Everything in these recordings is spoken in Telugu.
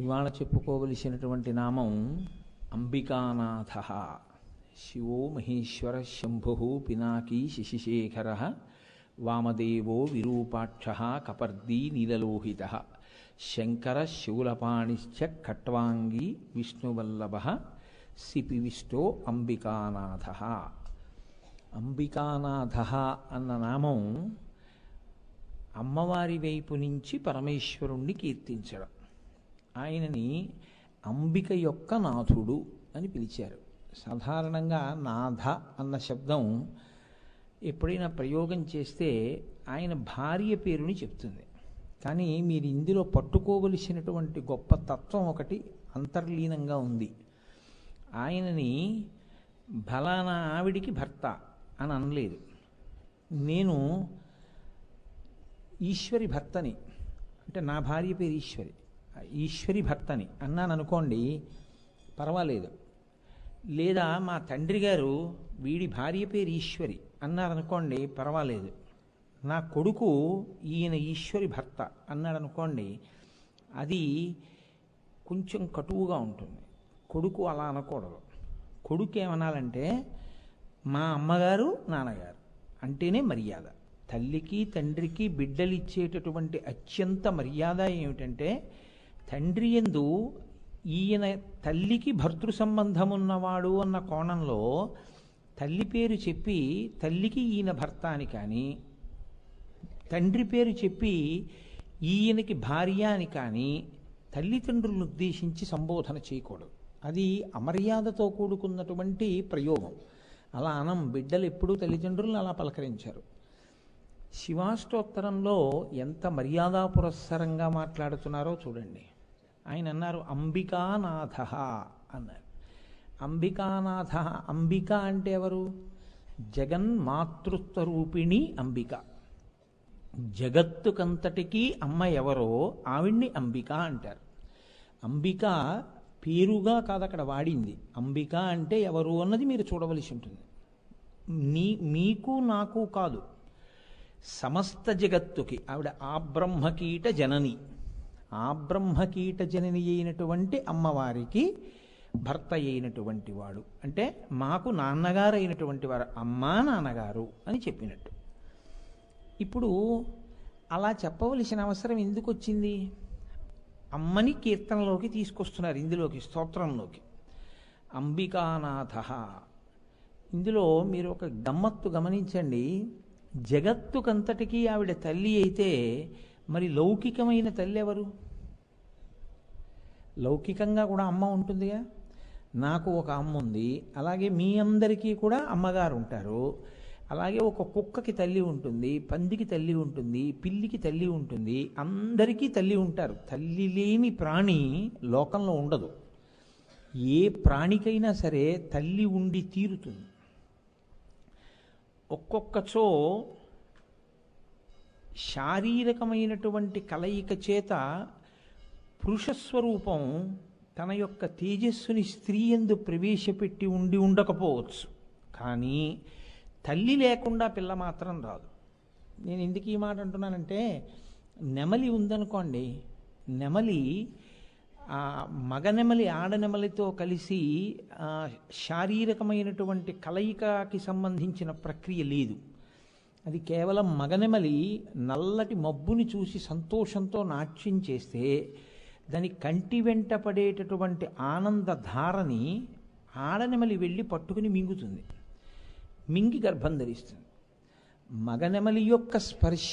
ఇవాళ చెప్పుకోవలసినటువంటి నామం అంబికానాథ శివో మహేశ్వర శంభు పినాకీ శశిశేఖర వామదేవో విరూపాక్ష కపర్దీ నీలలోహిత శంకర శూలపాణిశ్చ ఖట్వాంగి విష్ణువల్లభ సిపివిష్టో అంబికానాథ అంబికానాథ అన్న నామం అమ్మవారి వైపు నుంచి పరమేశ్వరుణ్ణి కీర్తించడం ఆయనని అంబిక యొక్క నాథుడు అని పిలిచారు సాధారణంగా నాథ అన్న శబ్దం ఎప్పుడైనా ప్రయోగం చేస్తే ఆయన భార్య పేరుని చెప్తుంది కానీ మీరు ఇందులో పట్టుకోవలసినటువంటి గొప్ప తత్వం ఒకటి అంతర్లీనంగా ఉంది ఆయనని బలానా ఆవిడికి భర్త అని అనలేదు నేను ఈశ్వరి భర్తని అంటే నా భార్య పేరు ఈశ్వరి ఈశ్వరి భక్తని అన్నాను అనుకోండి పర్వాలేదు లేదా మా తండ్రి గారు వీడి భార్య పేరు ఈశ్వరి అన్నారనుకోండి పర్వాలేదు నా కొడుకు ఈయన ఈశ్వరి భర్త అన్నాడనుకోండి అది కొంచెం కటువుగా ఉంటుంది కొడుకు అలా అనకూడదు కొడుకు ఏమనాలంటే మా అమ్మగారు నాన్నగారు అంటేనే మర్యాద తల్లికి తండ్రికి బిడ్డలు ఇచ్చేటటువంటి అత్యంత మర్యాద ఏమిటంటే తండ్రి ఎందు ఈయన తల్లికి భర్తృ సంబంధం ఉన్నవాడు అన్న కోణంలో తల్లి పేరు చెప్పి తల్లికి ఈయన భర్త అని కానీ తండ్రి పేరు చెప్పి ఈయనకి భార్య అని కానీ తల్లిదండ్రులను ఉద్దేశించి సంబోధన చేయకూడదు అది అమర్యాదతో కూడుకున్నటువంటి ప్రయోగం అలా అనం బిడ్డలు ఎప్పుడూ తల్లిదండ్రులను అలా పలకరించారు శివాష్టోత్తరంలో ఎంత మర్యాదా పురస్సరంగా మాట్లాడుతున్నారో చూడండి ఆయన అన్నారు అంబికానాథ అన్నారు అంబికానాథ అంబిక అంటే ఎవరు రూపిణి అంబిక జగత్తుకంతటికీ అమ్మ ఎవరో ఆవిడ్ని అంబిక అంటారు అంబిక పేరుగా కాదు అక్కడ వాడింది అంబిక అంటే ఎవరు అన్నది మీరు చూడవలసి ఉంటుంది నీ మీకు నాకు కాదు సమస్త జగత్తుకి ఆవిడ ఆ బ్రహ్మకీట జనని ఆ బ్రహ్మకీట జనని అయినటువంటి అమ్మవారికి భర్త అయినటువంటి వాడు అంటే మాకు నాన్నగారు అయినటువంటి వారు అమ్మా నాన్నగారు అని చెప్పినట్టు ఇప్పుడు అలా చెప్పవలసిన అవసరం ఎందుకు వచ్చింది అమ్మని కీర్తనలోకి తీసుకొస్తున్నారు ఇందులోకి స్తోత్రంలోకి అంబికానాథ ఇందులో మీరు ఒక గమ్మత్తు గమనించండి జగత్తుకంతటికీ ఆవిడ తల్లి అయితే మరి లౌకికమైన తల్లి ఎవరు లౌకికంగా కూడా అమ్మ ఉంటుందిగా నాకు ఒక అమ్మ ఉంది అలాగే మీ అందరికీ కూడా అమ్మగారు ఉంటారు అలాగే ఒక కుక్కకి తల్లి ఉంటుంది పందికి తల్లి ఉంటుంది పిల్లికి తల్లి ఉంటుంది అందరికీ తల్లి ఉంటారు తల్లి లేని ప్రాణి లోకంలో ఉండదు ఏ ప్రాణికైనా సరే తల్లి ఉండి తీరుతుంది ఒక్కొక్కచో శారీరకమైనటువంటి కలయిక చేత పురుషస్వరూపం తన యొక్క తేజస్సుని స్త్రీ ఎందు ప్రవేశపెట్టి ఉండి ఉండకపోవచ్చు కానీ తల్లి లేకుండా పిల్ల మాత్రం రాదు నేను ఎందుకు ఈ మాట అంటున్నానంటే నెమలి ఉందనుకోండి నెమలి మగ నెమలి ఆడనెమలితో కలిసి శారీరకమైనటువంటి కలయికకి సంబంధించిన ప్రక్రియ లేదు అది కేవలం మగనెమలి నల్లటి మబ్బుని చూసి సంతోషంతో నాట్యం చేస్తే దాని కంటి వెంట పడేటటువంటి ఆనందధారని ఆడనెమలి వెళ్ళి పట్టుకుని మింగుతుంది మింగి గర్భం ధరిస్తుంది మగనెమలి యొక్క స్పర్శ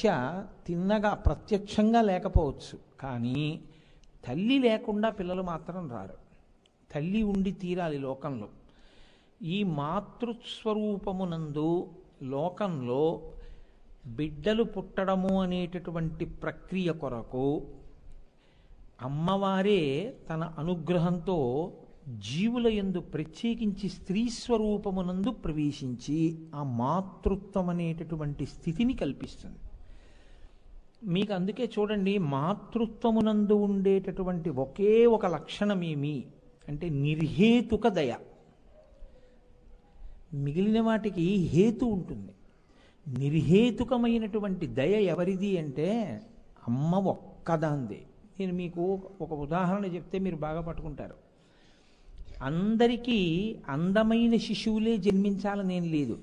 తిన్నగా ప్రత్యక్షంగా లేకపోవచ్చు కానీ తల్లి లేకుండా పిల్లలు మాత్రం రారు తల్లి ఉండి తీరాలి లోకంలో ఈ మాతృస్వరూపమునందు లోకంలో బిడ్డలు పుట్టడము అనేటటువంటి ప్రక్రియ కొరకు అమ్మవారే తన అనుగ్రహంతో జీవుల ఎందు ప్రత్యేకించి స్త్రీ స్వరూపమునందు ప్రవేశించి ఆ మాతృత్వం అనేటటువంటి స్థితిని కల్పిస్తుంది మీకు అందుకే చూడండి మాతృత్వమునందు ఉండేటటువంటి ఒకే ఒక లక్షణమేమి అంటే నిర్హేతుక దయ మిగిలిన వాటికి హేతు ఉంటుంది నిర్హేతుకమైనటువంటి దయ ఎవరిది అంటే అమ్మ ఒక్కదాందే నేను మీకు ఒక ఉదాహరణ చెప్తే మీరు బాగా పట్టుకుంటారు అందరికీ అందమైన శిశువులే జన్మించాలనేం లేదు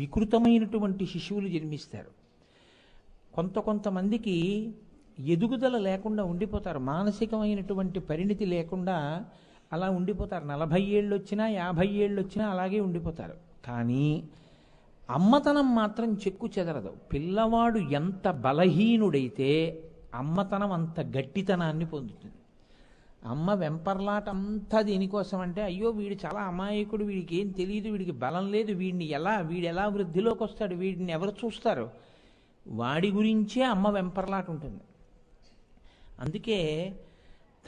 వికృతమైనటువంటి శిశువులు జన్మిస్తారు కొంత కొంతమందికి ఎదుగుదల లేకుండా ఉండిపోతారు మానసికమైనటువంటి పరిణితి లేకుండా అలా ఉండిపోతారు నలభై ఏళ్ళు వచ్చినా యాభై ఏళ్ళు వచ్చినా అలాగే ఉండిపోతారు కానీ అమ్మతనం మాత్రం చెక్కు చెదరదు పిల్లవాడు ఎంత బలహీనుడైతే అమ్మతనం అంత గట్టితనాన్ని పొందుతుంది అమ్మ వెంపర్లాట అంతా దీనికోసం అంటే అయ్యో వీడు చాలా అమాయకుడు వీడికి ఏం తెలియదు వీడికి బలం లేదు వీడిని ఎలా వీడు ఎలా వృద్ధిలోకి వస్తాడు వీడిని ఎవరు చూస్తారు వాడి గురించే అమ్మ వెంపర్లాట ఉంటుంది అందుకే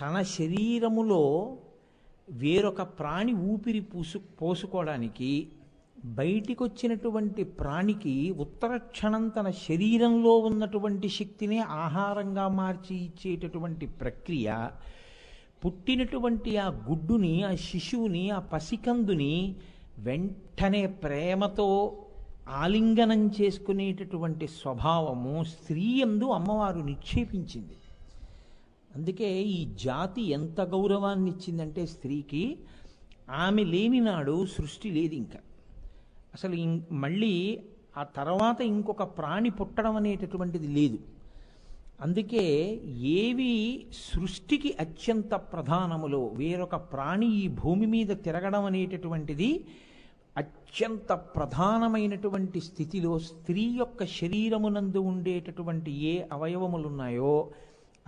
తన శరీరములో వేరొక ప్రాణి ఊపిరి పూసు పోసుకోవడానికి బయటికి వచ్చినటువంటి ప్రాణికి ఉత్తర క్షణం తన శరీరంలో ఉన్నటువంటి శక్తిని ఆహారంగా మార్చి ఇచ్చేటటువంటి ప్రక్రియ పుట్టినటువంటి ఆ గుడ్డుని ఆ శిశువుని ఆ పసికందుని వెంటనే ప్రేమతో ఆలింగనం చేసుకునేటటువంటి స్వభావము స్త్రీ ఎందు అమ్మవారు నిక్షేపించింది అందుకే ఈ జాతి ఎంత గౌరవాన్ని ఇచ్చిందంటే స్త్రీకి ఆమె లేని నాడు సృష్టి లేదు ఇంకా అసలు మళ్ళీ ఆ తర్వాత ఇంకొక ప్రాణి పుట్టడం అనేటటువంటిది లేదు అందుకే ఏవి సృష్టికి అత్యంత ప్రధానములో వేరొక ప్రాణి ఈ భూమి మీద తిరగడం అనేటటువంటిది అత్యంత ప్రధానమైనటువంటి స్థితిలో స్త్రీ యొక్క శరీరమునందు ఉండేటటువంటి ఏ అవయవములున్నాయో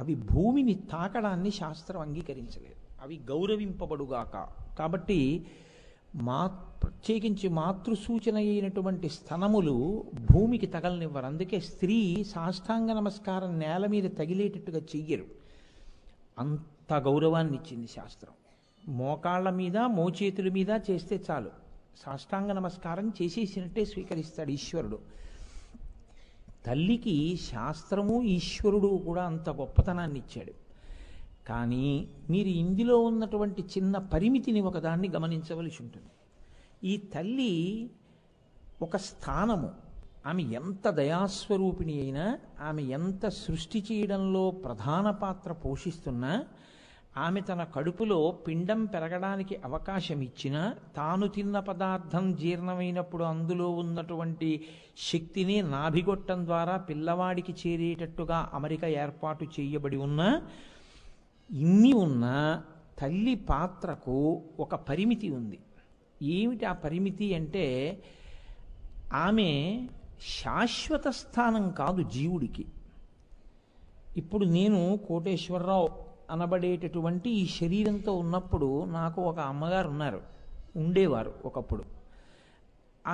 అవి భూమిని తాకడాన్ని శాస్త్రం అంగీకరించలేదు అవి గౌరవింపబడుగాక కాబట్టి మా ప్రత్యేకించి మాతృసూచన అయినటువంటి స్థనములు భూమికి తగలనివ్వరు అందుకే స్త్రీ సాష్టాంగ నమస్కారం నేల మీద తగిలేటట్టుగా చెయ్యరు అంత గౌరవాన్ని ఇచ్చింది శాస్త్రం మోకాళ్ళ మీద మోచేతుల మీద చేస్తే చాలు సాష్టాంగ నమస్కారం చేసేసినట్టే స్వీకరిస్తాడు ఈశ్వరుడు తల్లికి శాస్త్రము ఈశ్వరుడు కూడా అంత గొప్పతనాన్ని ఇచ్చాడు కానీ మీరు ఇందులో ఉన్నటువంటి చిన్న పరిమితిని ఒకదాన్ని గమనించవలసి ఉంటుంది ఈ తల్లి ఒక స్థానము ఆమె ఎంత దయాస్వరూపిణి అయినా ఆమె ఎంత సృష్టి చేయడంలో ప్రధాన పాత్ర పోషిస్తున్నా ఆమె తన కడుపులో పిండం పెరగడానికి అవకాశం ఇచ్చినా తాను తిన్న పదార్థం జీర్ణమైనప్పుడు అందులో ఉన్నటువంటి శక్తిని నాభిగొట్టం ద్వారా పిల్లవాడికి చేరేటట్టుగా అమరిక ఏర్పాటు చేయబడి ఉన్నా ఇన్ని ఉన్నా తల్లి పాత్రకు ఒక పరిమితి ఉంది ఏమిటి ఆ పరిమితి అంటే ఆమె శాశ్వత స్థానం కాదు జీవుడికి ఇప్పుడు నేను కోటేశ్వరరావు అనబడేటటువంటి ఈ శరీరంతో ఉన్నప్పుడు నాకు ఒక అమ్మగారు ఉన్నారు ఉండేవారు ఒకప్పుడు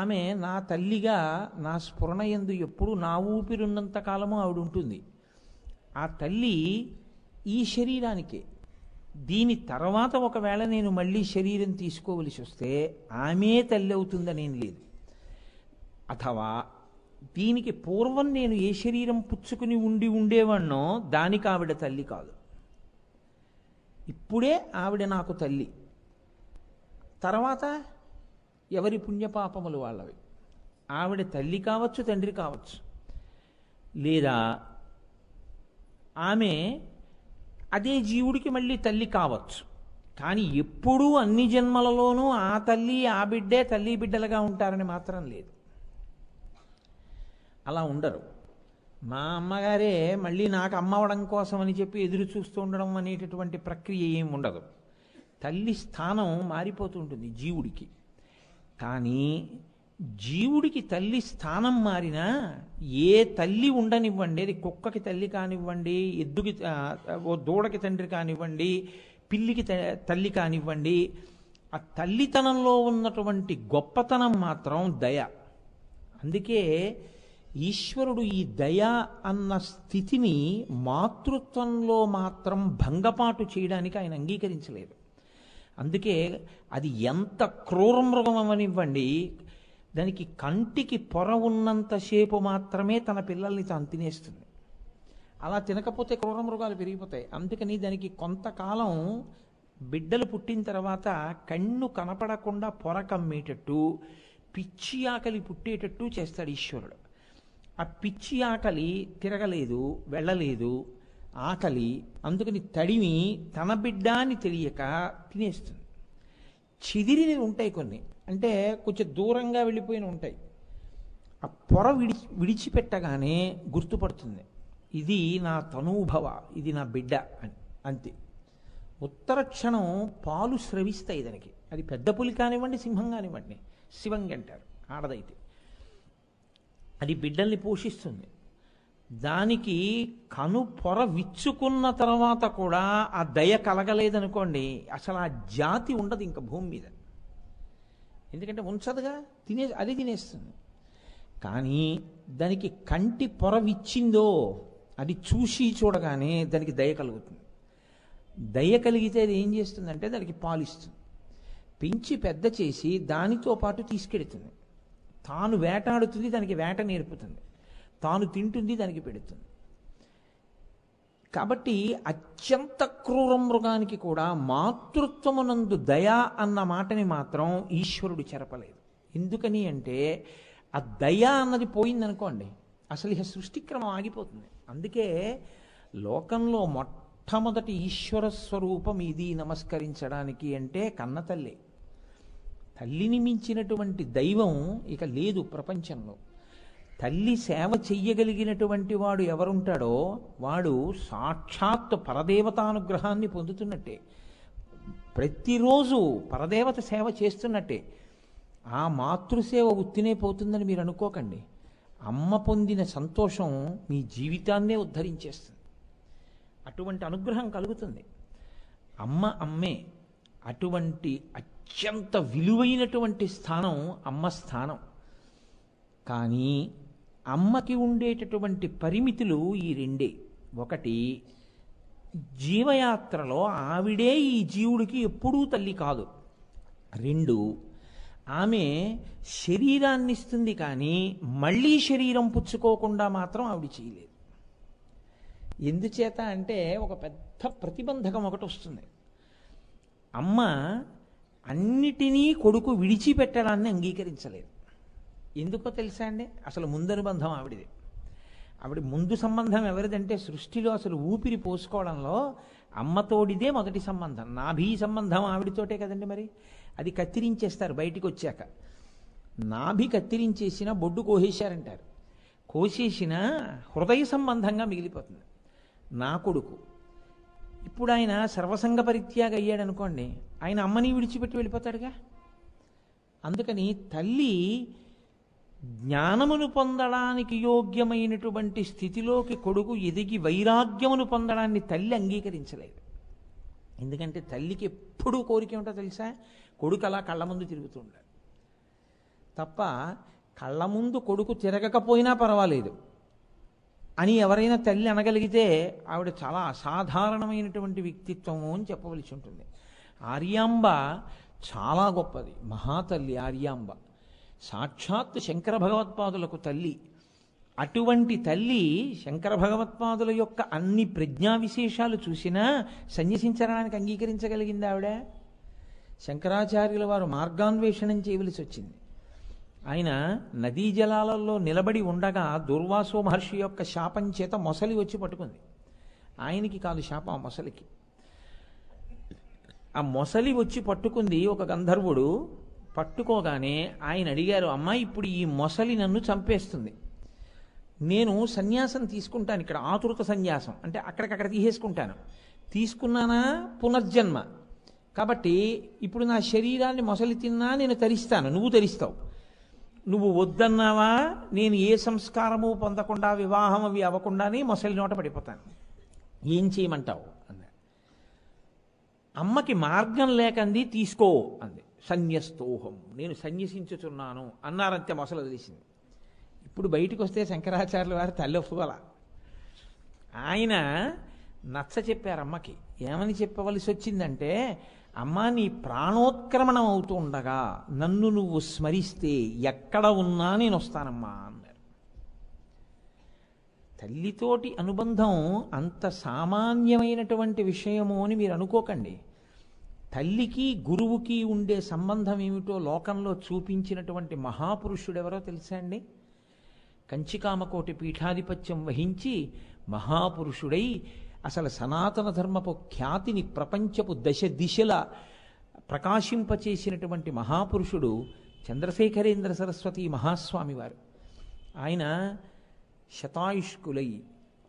ఆమె నా తల్లిగా నా స్ఫురణ ఎందు ఎప్పుడు నా ఊపిరున్నంత కాలము ఆవిడ ఉంటుంది ఆ తల్లి ఈ శరీరానికే దీని తర్వాత ఒకవేళ నేను మళ్ళీ శరీరం తీసుకోవలసి వస్తే ఆమె తల్లి అవుతుందనేం లేదు అథవా దీనికి పూర్వం నేను ఏ శరీరం పుచ్చుకుని ఉండి ఉండేవాణ్ణో దానికి ఆవిడ తల్లి కాదు ఇప్పుడే ఆవిడ నాకు తల్లి తర్వాత ఎవరి పుణ్యపాపములు వాళ్ళవి ఆవిడ తల్లి కావచ్చు తండ్రి కావచ్చు లేదా ఆమె అదే జీవుడికి మళ్ళీ తల్లి కావచ్చు కానీ ఎప్పుడూ అన్ని జన్మలలోనూ ఆ తల్లి ఆ బిడ్డే తల్లి బిడ్డలుగా ఉంటారని మాత్రం లేదు అలా ఉండరు మా అమ్మగారే మళ్ళీ నాకు అమ్మవడం కోసం అని చెప్పి ఎదురు చూస్తూ ఉండడం అనేటటువంటి ప్రక్రియ ఏమి ఉండదు తల్లి స్థానం మారిపోతుంటుంది జీవుడికి కానీ జీవుడికి తల్లి స్థానం మారినా ఏ తల్లి ఉండనివ్వండి అది కుక్కకి తల్లి కానివ్వండి ఎద్దుకి ఓ దూడకి తండ్రి కానివ్వండి పిల్లికి తల్లి కానివ్వండి ఆ తల్లితనంలో ఉన్నటువంటి గొప్పతనం మాత్రం దయ అందుకే ఈశ్వరుడు ఈ దయ అన్న స్థితిని మాతృత్వంలో మాత్రం భంగపాటు చేయడానికి ఆయన అంగీకరించలేదు అందుకే అది ఎంత క్రూర మృగమనివ్వండి దానికి కంటికి పొర ఉన్నంతసేపు మాత్రమే తన పిల్లల్ని తాను తినేస్తుంది అలా తినకపోతే క్రూర మృగాలు పెరిగిపోతాయి అందుకని దానికి కొంతకాలం బిడ్డలు పుట్టిన తర్వాత కన్ను కనపడకుండా పొర కమ్మేటట్టు పిచ్చి ఆకలి పుట్టేటట్టు చేస్తాడు ఈశ్వరుడు ఆ పిచ్చి ఆకలి తిరగలేదు వెళ్ళలేదు ఆకలి అందుకని తడిమి తన బిడ్డ అని తెలియక తినేస్తుంది చిదిరినవి ఉంటాయి కొన్ని అంటే కొంచెం దూరంగా వెళ్ళిపోయిన ఉంటాయి ఆ పొర విడిచి విడిచిపెట్టగానే గుర్తుపడుతుంది ఇది నా తనూభవ ఇది నా బిడ్డ అని అంతే ఉత్తర క్షణం పాలు స్రవిస్తాయి దానికి అది పెద్ద పులి కానివ్వండి సింహం కానివ్వండి శివంగి అంటారు ఆడదైతే అది బిడ్డల్ని పోషిస్తుంది దానికి కను పొర విచ్చుకున్న తర్వాత కూడా ఆ దయ కలగలేదనుకోండి అసలు ఆ జాతి ఉండదు ఇంకా భూమి మీద ఎందుకంటే ఉంచదుగా తినే అది తినేస్తుంది కానీ దానికి కంటి పొరవిచ్చిందో అది చూసి చూడగానే దానికి దయ కలుగుతుంది దయ కలిగితే అది ఏం చేస్తుందంటే దానికి పాలిస్తుంది పెంచి పెద్ద చేసి దానితో పాటు తీసుకెడుతుంది తాను వేటాడుతుంది దానికి వేట నేర్పుతుంది తాను తింటుంది దానికి పెడుతుంది కాబట్టి అత్యంత క్రూర మృగానికి కూడా మాతృత్వమునందు దయ అన్న మాటని మాత్రం ఈశ్వరుడు చెరపలేదు ఎందుకని అంటే ఆ దయ అన్నది పోయిందనుకోండి అసలు ఇక సృష్టిక్రమం ఆగిపోతుంది అందుకే లోకంలో మొట్టమొదటి ఈశ్వర స్వరూపం ఇది నమస్కరించడానికి అంటే కన్నతల్లి తల్లిని మించినటువంటి దైవం ఇక లేదు ప్రపంచంలో తల్లి సేవ చెయ్యగలిగినటువంటి వాడు ఎవరుంటాడో వాడు సాక్షాత్ పరదేవతానుగ్రహాన్ని పొందుతున్నట్టే ప్రతిరోజు పరదేవత సేవ చేస్తున్నట్టే ఆ మాతృసేవ ఉత్తినే పోతుందని మీరు అనుకోకండి అమ్మ పొందిన సంతోషం మీ జీవితాన్నే ఉద్ధరించేస్తుంది అటువంటి అనుగ్రహం కలుగుతుంది అమ్మ అమ్మే అటువంటి అత్యంత విలువైనటువంటి స్థానం అమ్మ స్థానం కానీ అమ్మకి ఉండేటటువంటి పరిమితులు ఈ రెండే ఒకటి జీవయాత్రలో ఆవిడే ఈ జీవుడికి ఎప్పుడూ తల్లి కాదు రెండు ఆమె శరీరాన్ని ఇస్తుంది కానీ మళ్ళీ శరీరం పుచ్చుకోకుండా మాత్రం ఆవిడ చేయలేదు ఎందుచేత అంటే ఒక పెద్ద ప్రతిబంధకం ఒకటి వస్తుంది అమ్మ అన్నిటినీ కొడుకు విడిచిపెట్టడాన్ని అంగీకరించలేదు ఎందుకో తెలుసా అండి అసలు ముందనుబంధం ఆవిడిది ఆవిడ ముందు సంబంధం ఎవరిదంటే సృష్టిలో అసలు ఊపిరి పోసుకోవడంలో అమ్మతోడిదే మొదటి సంబంధం నాభీ సంబంధం ఆవిడితోటే కదండి మరి అది కత్తిరించేస్తారు బయటికి వచ్చాక నాభి కత్తిరించేసిన బొడ్డు కోసేశారంటారు కోసేసిన హృదయ సంబంధంగా మిగిలిపోతుంది నా కొడుకు ఇప్పుడు ఆయన సర్వసంగ పరిత్యాగ అయ్యాడు అనుకోండి ఆయన అమ్మని విడిచిపెట్టి వెళ్ళిపోతాడుగా అందుకని తల్లి జ్ఞానమును పొందడానికి యోగ్యమైనటువంటి స్థితిలోకి కొడుకు ఎదిగి వైరాగ్యమును పొందడాన్ని తల్లి అంగీకరించలేదు ఎందుకంటే తల్లికి ఎప్పుడూ కోరిక ఏమిటో తెలుసా కొడుకు అలా కళ్ళ ముందు ఉండాలి తప్ప కళ్ళ ముందు కొడుకు తిరగకపోయినా పర్వాలేదు అని ఎవరైనా తల్లి అనగలిగితే ఆవిడ చాలా అసాధారణమైనటువంటి వ్యక్తిత్వము అని చెప్పవలసి ఉంటుంది ఆర్యాంబ చాలా గొప్పది మహాతల్లి ఆర్యాంబ సాక్షాత్ శంకర భగవత్పాదులకు తల్లి అటువంటి తల్లి శంకర భగవత్పాదుల యొక్క అన్ని ప్రజ్ఞా విశేషాలు చూసినా సన్యసించడానికి అంగీకరించగలిగింది ఆవిడ శంకరాచార్యుల వారు మార్గాన్వేషణం చేయవలసి వచ్చింది ఆయన నదీ జలాలలో నిలబడి ఉండగా దుర్వాసో మహర్షి యొక్క శాపం చేత మొసలి వచ్చి పట్టుకుంది ఆయనకి కాదు శాపం ఆ మొసలికి ఆ మొసలి వచ్చి పట్టుకుంది ఒక గంధర్వుడు పట్టుకోగానే ఆయన అడిగారు అమ్మాయి ఇప్పుడు ఈ మొసలి నన్ను చంపేస్తుంది నేను సన్యాసం తీసుకుంటాను ఇక్కడ ఆతురత సన్యాసం అంటే అక్కడికక్కడ తీసేసుకుంటాను తీసుకున్నానా పునర్జన్మ కాబట్టి ఇప్పుడు నా శరీరాన్ని మొసలి తిన్నా నేను తరిస్తాను నువ్వు తరిస్తావు నువ్వు వద్దన్నావా నేను ఏ సంస్కారము పొందకుండా వివాహం అవి అవ్వకుండానే మొసలి నోట పడిపోతాను ఏం చేయమంటావు అన్నాడు అమ్మకి మార్గం లేకంది తీసుకో అంది సన్యస్తోహం నేను సన్యసించుచున్నాను అన్నారంతే మొసలు వదిలేసింది ఇప్పుడు బయటకు వస్తే శంకరాచార్యుల వారు తల్లి ఒప్పుకోల ఆయన నచ్చ చెప్పారు అమ్మకి ఏమని చెప్పవలసి వచ్చిందంటే అమ్మ నీ ప్రాణోత్క్రమణం అవుతూ ఉండగా నన్ను నువ్వు స్మరిస్తే ఎక్కడ ఉన్నా నేను వస్తానమ్మా అన్నారు తల్లితోటి అనుబంధం అంత సామాన్యమైనటువంటి విషయము అని మీరు అనుకోకండి తల్లికి గురువుకి ఉండే సంబంధం ఏమిటో లోకంలో చూపించినటువంటి మహాపురుషుడెవరో తెలుసా అండి కంచికామకోటి పీఠాధిపత్యం వహించి మహాపురుషుడై అసలు సనాతన ధర్మపు ఖ్యాతిని ప్రపంచపు దశ దిశల ప్రకాశింపచేసినటువంటి మహాపురుషుడు చంద్రశేఖరేంద్ర సరస్వతి మహాస్వామి వారు ఆయన శతాయుష్కులై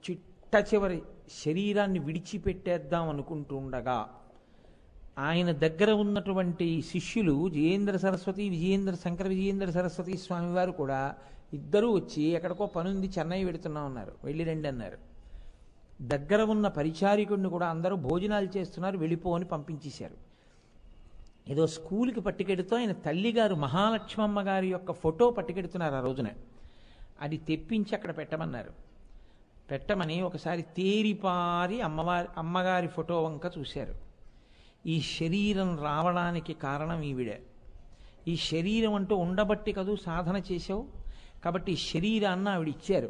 చిట్ట చివరి శరీరాన్ని విడిచిపెట్టేద్దాం అనుకుంటూ ఉండగా ఆయన దగ్గర ఉన్నటువంటి శిష్యులు జయేంద్ర సరస్వతి విజయేంద్ర శంకర విజయేంద్ర సరస్వతి స్వామివారు కూడా ఇద్దరూ వచ్చి ఎక్కడికో పనుంది చెన్నై వెడుతున్నాం ఉన్నారు వెళ్ళి రండి అన్నారు దగ్గర ఉన్న పరిచారికుడిని కూడా అందరూ భోజనాలు చేస్తున్నారు వెళ్ళిపోని పంపించేశారు ఏదో స్కూల్కి పట్టుకెడుతూ ఆయన తల్లిగారు మహాలక్ష్మమ్మ గారి యొక్క ఫోటో పట్టుకెడుతున్నారు ఆ రోజున అది తెప్పించి అక్కడ పెట్టమన్నారు పెట్టమని ఒకసారి తేరిపారి అమ్మవారి అమ్మగారి ఫోటో వంక చూశారు ఈ శరీరం రావడానికి కారణం ఈవిడే ఈ శరీరం అంటూ ఉండబట్టి కదూ సాధన చేశావు కాబట్టి శరీరాన్ని ఆవిడ ఇచ్చారు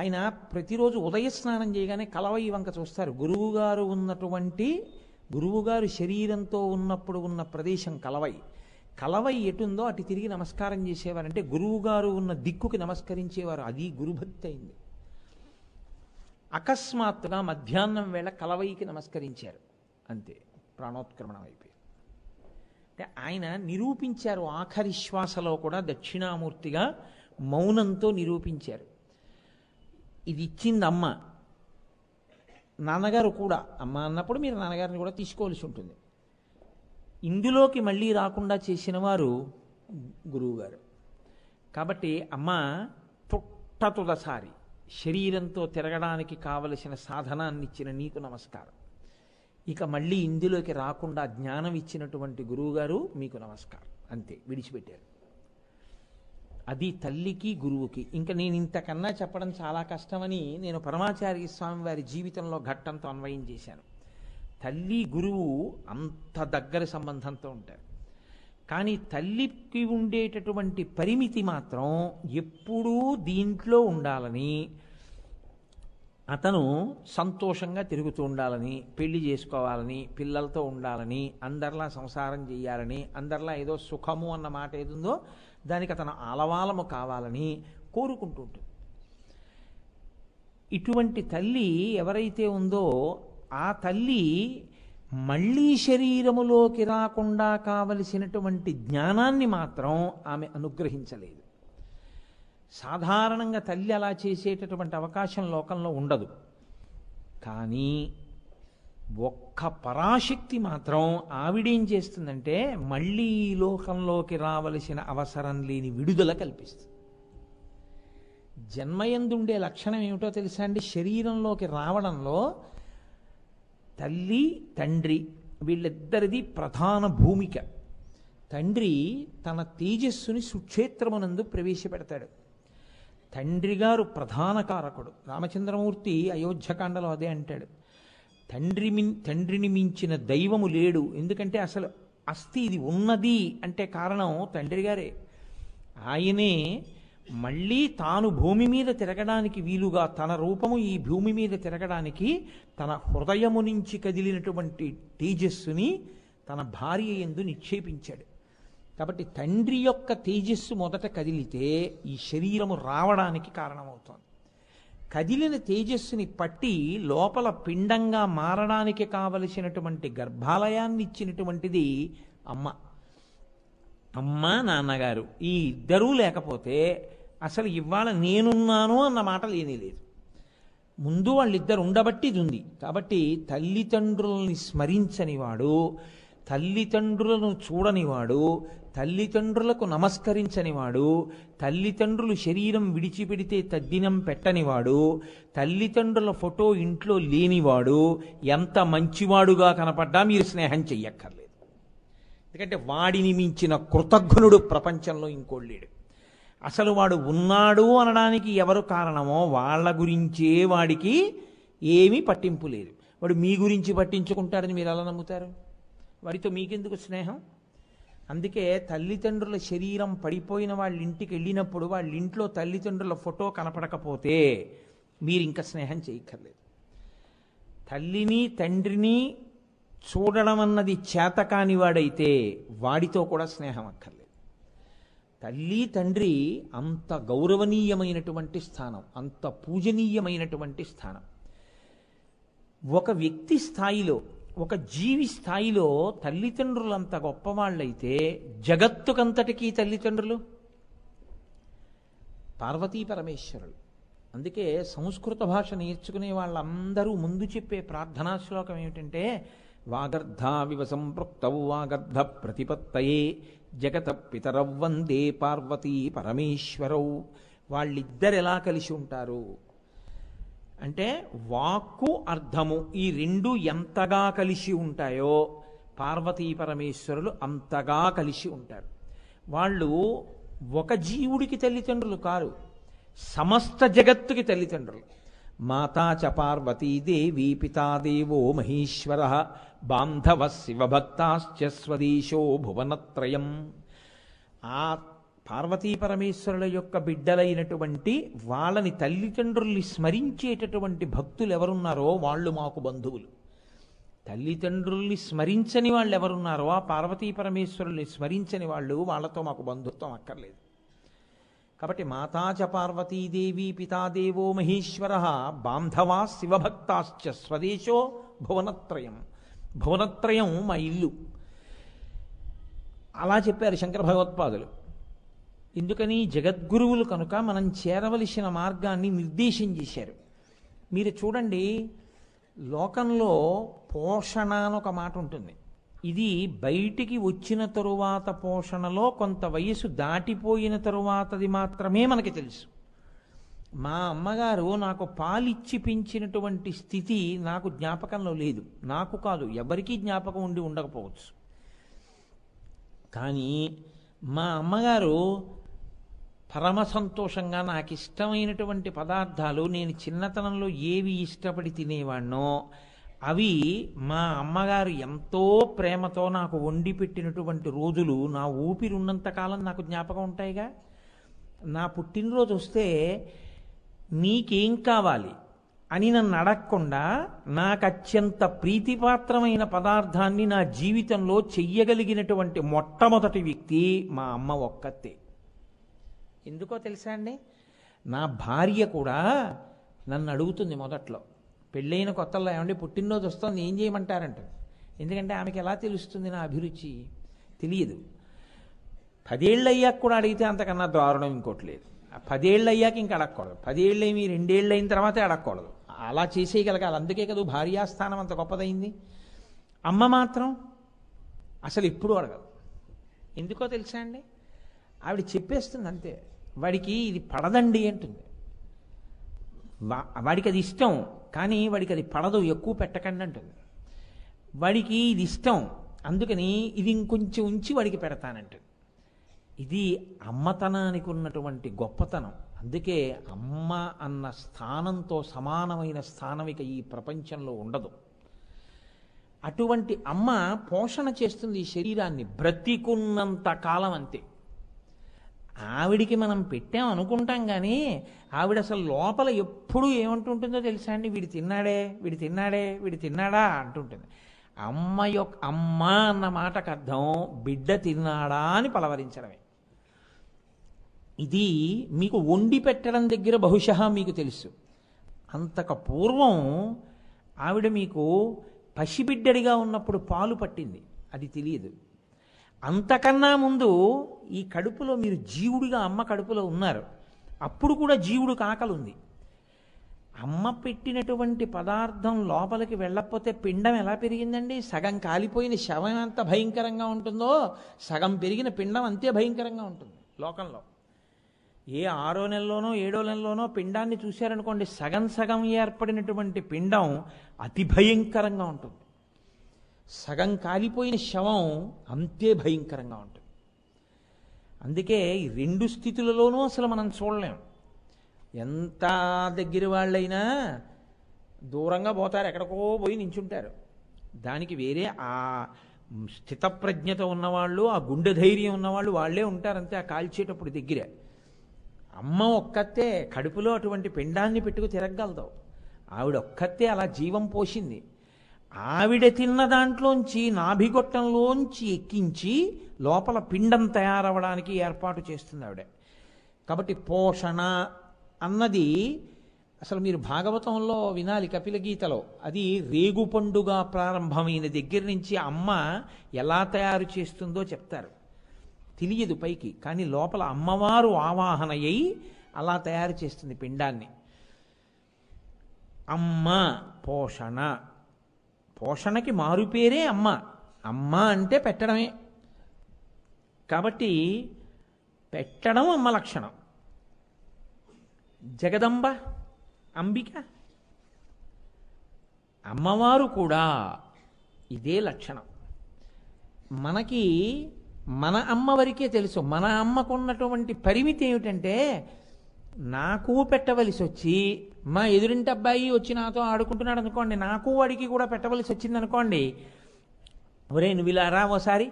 ఆయన ప్రతిరోజు ఉదయ స్నానం చేయగానే కలవయి వంక చూస్తారు గురువుగారు ఉన్నటువంటి గురువుగారు శరీరంతో ఉన్నప్పుడు ఉన్న ప్రదేశం కలవై కలవై ఎటుందో అటు తిరిగి నమస్కారం చేసేవారంటే గురువుగారు ఉన్న దిక్కుకి నమస్కరించేవారు అది గురుభక్తి అయింది అకస్మాత్తుగా మధ్యాహ్నం వేళ కలవైకి నమస్కరించారు అంతే ప్రాణోత్క్రమణం అయిపోయింది ఆయన నిరూపించారు ఆఖరి శ్వాసలో కూడా దక్షిణామూర్తిగా మౌనంతో నిరూపించారు ఇది ఇచ్చింది అమ్మ నాన్నగారు కూడా అమ్మ అన్నప్పుడు మీరు నాన్నగారిని కూడా తీసుకోవాల్సి ఉంటుంది ఇందులోకి మళ్ళీ రాకుండా చేసిన వారు గురువుగారు కాబట్టి అమ్మ తొట్టతుదసారి శరీరంతో తిరగడానికి కావలసిన సాధనాన్నిచ్చిన నీకు నమస్కారం ఇక మళ్ళీ ఇందులోకి రాకుండా జ్ఞానం ఇచ్చినటువంటి గురువుగారు మీకు నమస్కారం అంతే విడిచిపెట్టారు అది తల్లికి గురువుకి ఇంకా నేను ఇంతకన్నా చెప్పడం చాలా కష్టమని నేను పరమాచార్య స్వామి వారి జీవితంలో ఘట్టంతో అన్వయం చేశాను తల్లి గురువు అంత దగ్గర సంబంధంతో ఉంటారు కానీ తల్లికి ఉండేటటువంటి పరిమితి మాత్రం ఎప్పుడూ దీంట్లో ఉండాలని అతను సంతోషంగా తిరుగుతూ ఉండాలని పెళ్లి చేసుకోవాలని పిల్లలతో ఉండాలని అందరిలా సంసారం చేయాలని అందరిలా ఏదో సుఖము అన్న మాట ఏదుందో దానికి అతను ఆలవాలము కావాలని కోరుకుంటూ ఇటువంటి తల్లి ఎవరైతే ఉందో ఆ తల్లి మళ్ళీ శరీరములోకి రాకుండా కావలసినటువంటి జ్ఞానాన్ని మాత్రం ఆమె అనుగ్రహించలేదు సాధారణంగా తల్లి అలా చేసేటటువంటి అవకాశం లోకంలో ఉండదు కానీ ఒక్క పరాశక్తి మాత్రం ఆవిడేం చేస్తుందంటే మళ్ళీ ఈ లోకంలోకి రావలసిన అవసరం లేని విడుదల కల్పిస్తుంది జన్మయందుండే లక్షణం ఏమిటో తెలుసా అండి శరీరంలోకి రావడంలో తల్లి తండ్రి వీళ్ళిద్దరిది ప్రధాన భూమిక తండ్రి తన తేజస్సుని సుక్షేత్రమునందు ప్రవేశపెడతాడు తండ్రి గారు ప్రధాన కారకుడు రామచంద్రమూర్తి అయోధ్యకాండలో అదే అంటాడు తండ్రి మిన్ తండ్రిని మించిన దైవము లేడు ఎందుకంటే అసలు అస్థి ఇది ఉన్నది అంటే కారణం తండ్రి గారే ఆయనే మళ్ళీ తాను భూమి మీద తిరగడానికి వీలుగా తన రూపము ఈ భూమి మీద తిరగడానికి తన హృదయము నుంచి కదిలినటువంటి తేజస్సుని తన భార్య ఎందు నిక్షేపించాడు కాబట్టి తండ్రి యొక్క తేజస్సు మొదట కదిలితే ఈ శరీరము రావడానికి కారణమవుతోంది కదిలిన తేజస్సుని పట్టి లోపల పిండంగా మారడానికి కావలసినటువంటి గర్భాలయాన్ని ఇచ్చినటువంటిది అమ్మ అమ్మ నాన్నగారు ఈ ఇద్దరూ లేకపోతే అసలు ఇవాళ నేనున్నాను అన్న మాట లేనే లేదు ముందు వాళ్ళిద్దరు ఉండబట్టి ఇది ఉంది కాబట్టి తల్లిదండ్రుల్ని స్మరించని వాడు తల్లిదండ్రులను చూడనివాడు తల్లిదండ్రులకు నమస్కరించనివాడు తల్లిదండ్రులు శరీరం విడిచిపెడితే తద్దినం పెట్టనివాడు తల్లిదండ్రుల ఫోటో ఇంట్లో లేనివాడు ఎంత మంచివాడుగా కనపడ్డా మీరు స్నేహం చెయ్యక్కర్లేదు ఎందుకంటే వాడిని మించిన కృతజ్ఞుడు ప్రపంచంలో ఇంకోడు లేడు అసలు వాడు ఉన్నాడు అనడానికి ఎవరు కారణమో వాళ్ళ గురించే వాడికి ఏమీ పట్టింపు లేదు వాడు మీ గురించి పట్టించుకుంటాడని మీరు ఎలా నమ్ముతారు వారితో మీకెందుకు స్నేహం అందుకే తల్లిదండ్రుల శరీరం పడిపోయిన వాళ్ళ ఇంటికి వెళ్ళినప్పుడు వాళ్ళ ఇంట్లో తల్లిదండ్రుల ఫోటో కనపడకపోతే మీరు ఇంకా స్నేహం చేయక్కర్లేదు తల్లిని తండ్రిని చూడడం అన్నది చేతకాని వాడైతే వాడితో కూడా స్నేహం అక్కర్లేదు తల్లి తండ్రి అంత గౌరవనీయమైనటువంటి స్థానం అంత పూజనీయమైనటువంటి స్థానం ఒక వ్యక్తి స్థాయిలో ఒక జీవి స్థాయిలో తల్లిదండ్రులంత గొప్పవాళ్ళైతే జగత్తుకంతటికీ తల్లిదండ్రులు పార్వతీ పరమేశ్వరులు అందుకే సంస్కృత భాష నేర్చుకునే వాళ్ళందరూ ముందు చెప్పే ప్రార్థనా శ్లోకం ఏమిటంటే వాగర్ధా వివ సంపృక్తౌ వాగర్ధ ప్రతిపత్తయే జగత పితరవ్వందే పార్వతీ పరమేశ్వరౌ వాళ్ళిద్దరు ఎలా కలిసి ఉంటారు అంటే వాక్కు అర్థము ఈ రెండు ఎంతగా కలిసి ఉంటాయో పార్వతీ పరమేశ్వరులు అంతగా కలిసి ఉంటారు వాళ్ళు ఒక జీవుడికి తల్లిదండ్రులు కారు సమస్త జగత్తుకి తల్లిదండ్రులు మాతా చ పార్వతీదేవి పితాదేవో మహేశ్వర బాంధవ శివభక్తాశ్చ స్వదేశో భువనత్రయం ఆ పార్వతీ పరమేశ్వరుల యొక్క బిడ్డలైనటువంటి వాళ్ళని తల్లిదండ్రుల్ని స్మరించేటటువంటి భక్తులు ఎవరున్నారో వాళ్ళు మాకు బంధువులు తల్లిదండ్రుల్ని స్మరించని వాళ్ళు ఎవరున్నారో ఆ పార్వతీ పరమేశ్వరుల్ని స్మరించని వాళ్ళు వాళ్ళతో మాకు బంధుత్వం అక్కర్లేదు కాబట్టి మాతాచ పార్వతీదేవి పితాదేవో మహేశ్వర బాంధవా శివభక్తాశ్చ స్వదేశో భువనత్రయం భువనత్రయం మా ఇల్లు అలా చెప్పారు శంకర భగవత్పాదులు ఎందుకని జగద్గురువులు కనుక మనం చేరవలసిన మార్గాన్ని నిర్దేశం చేశారు మీరు చూడండి లోకంలో పోషణ అని ఒక మాట ఉంటుంది ఇది బయటికి వచ్చిన తరువాత పోషణలో కొంత వయసు దాటిపోయిన తరువాతది మాత్రమే మనకి తెలుసు మా అమ్మగారు నాకు పాలిచ్చి పెంచినటువంటి స్థితి నాకు జ్ఞాపకంలో లేదు నాకు కాదు ఎవరికీ జ్ఞాపకం ఉండి ఉండకపోవచ్చు కానీ మా అమ్మగారు పరమ సంతోషంగా నాకు ఇష్టమైనటువంటి పదార్థాలు నేను చిన్నతనంలో ఏవి ఇష్టపడి తినేవాణ్ణో అవి మా అమ్మగారు ఎంతో ప్రేమతో నాకు వండి పెట్టినటువంటి రోజులు నా ఊపిరి ఉన్నంతకాలం నాకు జ్ఞాపకం ఉంటాయిగా నా పుట్టినరోజు వస్తే నీకేం కావాలి అని నన్ను అడగకుండా నాకు అత్యంత ప్రీతిపాత్రమైన పదార్థాన్ని నా జీవితంలో చెయ్యగలిగినటువంటి మొట్టమొదటి వ్యక్తి మా అమ్మ ఒక్కతే ఎందుకో తెలుసా అండి నా భార్య కూడా నన్ను అడుగుతుంది మొదట్లో పెళ్ళైన కొత్తల్లో ఏమండి పుట్టినరోజు వస్తుంది ఏం చేయమంటారంట ఎందుకంటే ఆమెకి ఎలా తెలుస్తుంది నా అభిరుచి తెలియదు పదేళ్ళు అయ్యాక కూడా అడిగితే అంతకన్నా దారుణం ఇంకోటి లేదు పదేళ్ళు అయ్యాక ఇంకా అడగకూడదు పదేళ్ళు అయ్యి రెండేళ్ళు అయిన తర్వాతే అడగకూడదు అలా చేసేయగలగాలి అందుకే కదా భార్యాస్థానం అంత గొప్పదైంది అమ్మ మాత్రం అసలు ఎప్పుడూ అడగదు ఎందుకో తెలుసా అండి ఆవిడ చెప్పేస్తుంది అంతే వాడికి ఇది పడదండి అంటుంది వాడికి అది ఇష్టం కానీ వాడికి అది పడదు ఎక్కువ పెట్టకండి అంటుంది వాడికి ఇది ఇష్టం అందుకని ఇది ఇంకొంచెం ఉంచి వాడికి పెడతానంటుంది ఇది అమ్మతనానికి ఉన్నటువంటి గొప్పతనం అందుకే అమ్మ అన్న స్థానంతో సమానమైన స్థానం ఇక ఈ ప్రపంచంలో ఉండదు అటువంటి అమ్మ పోషణ చేస్తుంది శరీరాన్ని బ్రతికున్నంత కాలం అంతే ఆవిడికి మనం పెట్టాం అనుకుంటాం కానీ ఆవిడ అసలు లోపల ఎప్పుడు ఏమంటుంటుందో తెలుసా అండి వీడు తిన్నాడే వీడు తిన్నాడే వీడు తిన్నాడా అంటుంటుంది అమ్మ యొక్క అమ్మ అన్న మాటకు అర్థం బిడ్డ తిన్నాడా అని పలవరించడమే ఇది మీకు వండి పెట్టడం దగ్గర బహుశా మీకు తెలుసు అంతక పూర్వం ఆవిడ మీకు పసిబిడ్డడిగా ఉన్నప్పుడు పాలు పట్టింది అది తెలియదు అంతకన్నా ముందు ఈ కడుపులో మీరు జీవుడిగా అమ్మ కడుపులో ఉన్నారు అప్పుడు కూడా జీవుడు కాకలు ఉంది అమ్మ పెట్టినటువంటి పదార్థం లోపలికి వెళ్ళకపోతే పిండం ఎలా పెరిగిందండి సగం కాలిపోయిన శవం ఎంత భయంకరంగా ఉంటుందో సగం పెరిగిన పిండం అంతే భయంకరంగా ఉంటుంది లోకంలో ఏ ఆరో నెలలోనో ఏడో నెలలోనో పిండాన్ని చూశారనుకోండి సగం సగం ఏర్పడినటువంటి పిండం అతి భయంకరంగా ఉంటుంది సగం కాలిపోయిన శవం అంతే భయంకరంగా ఉంటుంది అందుకే ఈ రెండు స్థితులలోనూ అసలు మనం చూడలేం ఎంత దగ్గర వాళ్ళైనా దూరంగా పోతారు ఎక్కడికో పోయి నించుంటారు దానికి వేరే ఆ స్థితప్రజ్ఞత ఉన్నవాళ్ళు ఆ గుండె ధైర్యం ఉన్నవాళ్ళు వాళ్ళే ఉంటారంతే ఆ కాల్చేటప్పుడు దగ్గరే అమ్మ ఒక్కతే కడుపులో అటువంటి పిండాన్ని పెట్టుకు తిరగగలదు ఆవిడ ఒక్కతే అలా జీవం పోసింది ఆవిడ తిన్న దాంట్లోంచి నాభిగొట్టంలోంచి ఎక్కించి లోపల పిండం తయారవడానికి ఏర్పాటు చేస్తుంది ఆవిడ కాబట్టి పోషణ అన్నది అసలు మీరు భాగవతంలో వినాలి కపిల గీతలో అది రేగు పండుగ ప్రారంభమైన దగ్గర నుంచి అమ్మ ఎలా తయారు చేస్తుందో చెప్తారు తెలియదు పైకి కానీ లోపల అమ్మవారు ఆవాహన అయ్యి అలా తయారు చేస్తుంది పిండాన్ని అమ్మ పోషణ పోషణకి మారుపేరే అమ్మ అమ్మ అంటే పెట్టడమే కాబట్టి పెట్టడం అమ్మ లక్షణం జగదంబ అంబిక అమ్మవారు కూడా ఇదే లక్షణం మనకి మన అమ్మ వరకే తెలుసు మన అమ్మకున్నటువంటి పరిమితి ఏమిటంటే నాకు పెట్టవలసి వచ్చి మా ఎదురింటి అబ్బాయి వచ్చి నాతో ఆడుకుంటున్నాడు అనుకోండి నాకు వాడికి కూడా పెట్టవలసి వచ్చింది అనుకోండి ఒరే నువ్వు ఇలా రా ఓసారి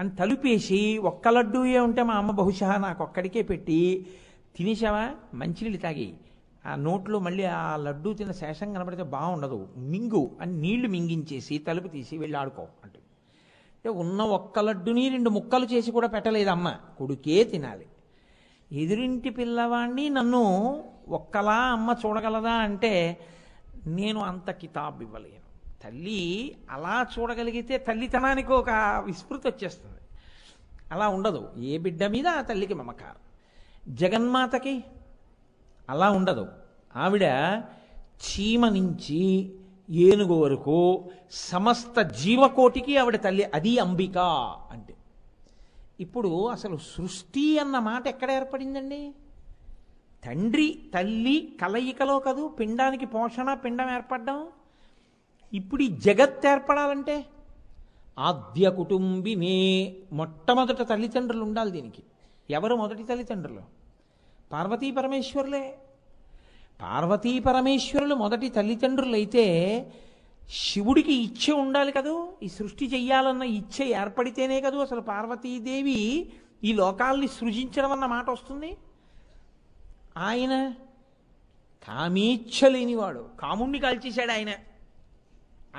అని తలుపేసి ఒక్క ఏ ఉంటే మా అమ్మ బహుశా నాకు ఒక్కడికే పెట్టి తినేసావా మంచినీళ్ళు తాగి ఆ నోట్లో మళ్ళీ ఆ లడ్డూ తిన్న శేషం కనబడితే బాగుండదు మింగు అని నీళ్లు మింగించేసి తలుపు తీసి వెళ్ళి ఆడుకో అంటే ఉన్న ఒక్క లడ్డుని రెండు ముక్కలు చేసి కూడా పెట్టలేదమ్మ కొడుకే తినాలి ఎదురింటి పిల్లవాణ్ణి నన్ను ఒక్కలా అమ్మ చూడగలదా అంటే నేను అంత కితాబ్ ఇవ్వలేను తల్లి అలా చూడగలిగితే తల్లితనానికి ఒక విస్మృతి వచ్చేస్తుంది అలా ఉండదు ఏ బిడ్డ మీద ఆ తల్లికి మమకారం జగన్మాతకి అలా ఉండదు ఆవిడ చీమ నుంచి ఏనుగు వరకు సమస్త జీవకోటికి ఆవిడ తల్లి అది అంబిక అంటే ఇప్పుడు అసలు సృష్టి అన్న మాట ఎక్కడ ఏర్పడిందండి తండ్రి తల్లి కలయికలో కదూ పిండానికి పోషణ పిండం ఏర్పడడం ఇప్పుడు ఈ జగత్ ఏర్పడాలంటే ఆద్య కుటుంబినే మొట్టమొదట తల్లిదండ్రులు ఉండాలి దీనికి ఎవరు మొదటి తల్లిదండ్రులు పార్వతీ పరమేశ్వరులే పార్వతీ పరమేశ్వరులు మొదటి తల్లిదండ్రులైతే శివుడికి ఇచ్చ ఉండాలి కదూ ఈ సృష్టి చెయ్యాలన్న ఇచ్చ ఏర్పడితేనే కదా అసలు పార్వతీదేవి ఈ లోకాల్ని సృజించడం అన్న మాట వస్తుంది ఆయన కామీచ్ఛ లేనివాడు కాముణ్ణి కాల్చేశాడు ఆయన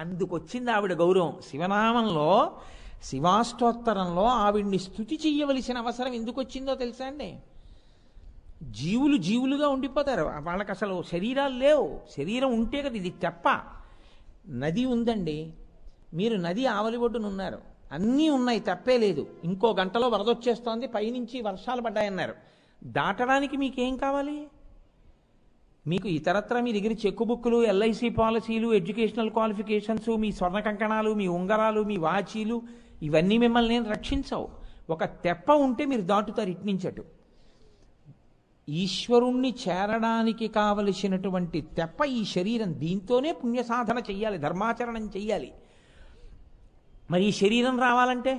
అందుకొచ్చింది ఆవిడ గౌరవం శివనామంలో శివాష్టోత్తరంలో ఆవిడ్ని స్థుతి చెయ్యవలసిన అవసరం ఎందుకు వచ్చిందో తెలుసా అండి జీవులు జీవులుగా ఉండిపోతారు వాళ్ళకి అసలు శరీరాలు లేవు శరీరం ఉంటే కదా ఇది తెప్ప నది ఉందండి మీరు నది ఆవలి ఒడ్డున ఉన్నారు అన్నీ ఉన్నాయి తప్పే లేదు ఇంకో గంటలో వరదొచ్చేస్తోంది పైనుంచి వర్షాలు పడ్డాయన్నారు దాటడానికి మీకేం కావాలి మీకు ఇతరత్ర మీ దగ్గర చెక్కు బుక్కులు ఎల్ఐసి పాలసీలు ఎడ్యుకేషనల్ క్వాలిఫికేషన్స్ మీ స్వర్ణ కంకణాలు మీ ఉంగరాలు మీ వాచీలు ఇవన్నీ మిమ్మల్ని నేను రక్షించవు ఒక తెప్ప ఉంటే మీరు దాటుతారు ఇట్నించటు ఈశ్వరుణ్ణి చేరడానికి కావలసినటువంటి తెప్ప ఈ శరీరం దీంతోనే పుణ్యసాధన చెయ్యాలి ధర్మాచరణం చెయ్యాలి మరి ఈ శరీరం రావాలంటే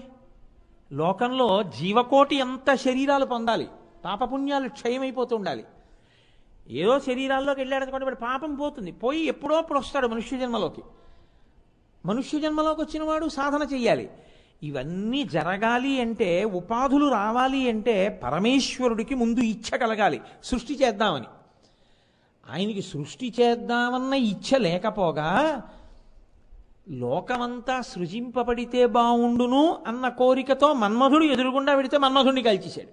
లోకంలో జీవకోటి ఎంత శరీరాలు పొందాలి పాపపుణ్యాలు ఉండాలి ఏదో శరీరాల్లోకి వెళ్ళాడనుకోండి వాడు పాపం పోతుంది పోయి ఎప్పుడోప్పుడు వస్తాడు మనుష్య జన్మలోకి మనుష్య జన్మలోకి వచ్చినవాడు సాధన చెయ్యాలి ఇవన్నీ జరగాలి అంటే ఉపాధులు రావాలి అంటే పరమేశ్వరుడికి ముందు ఇచ్చ కలగాలి సృష్టి చేద్దామని ఆయనకి సృష్టి చేద్దామన్న ఇచ్చ లేకపోగా లోకమంతా సృజింపబడితే బాగుండును అన్న కోరికతో మన్మధుడు ఎదురుగుండా పెడితే మన్మధుడిని కాల్చేశాడు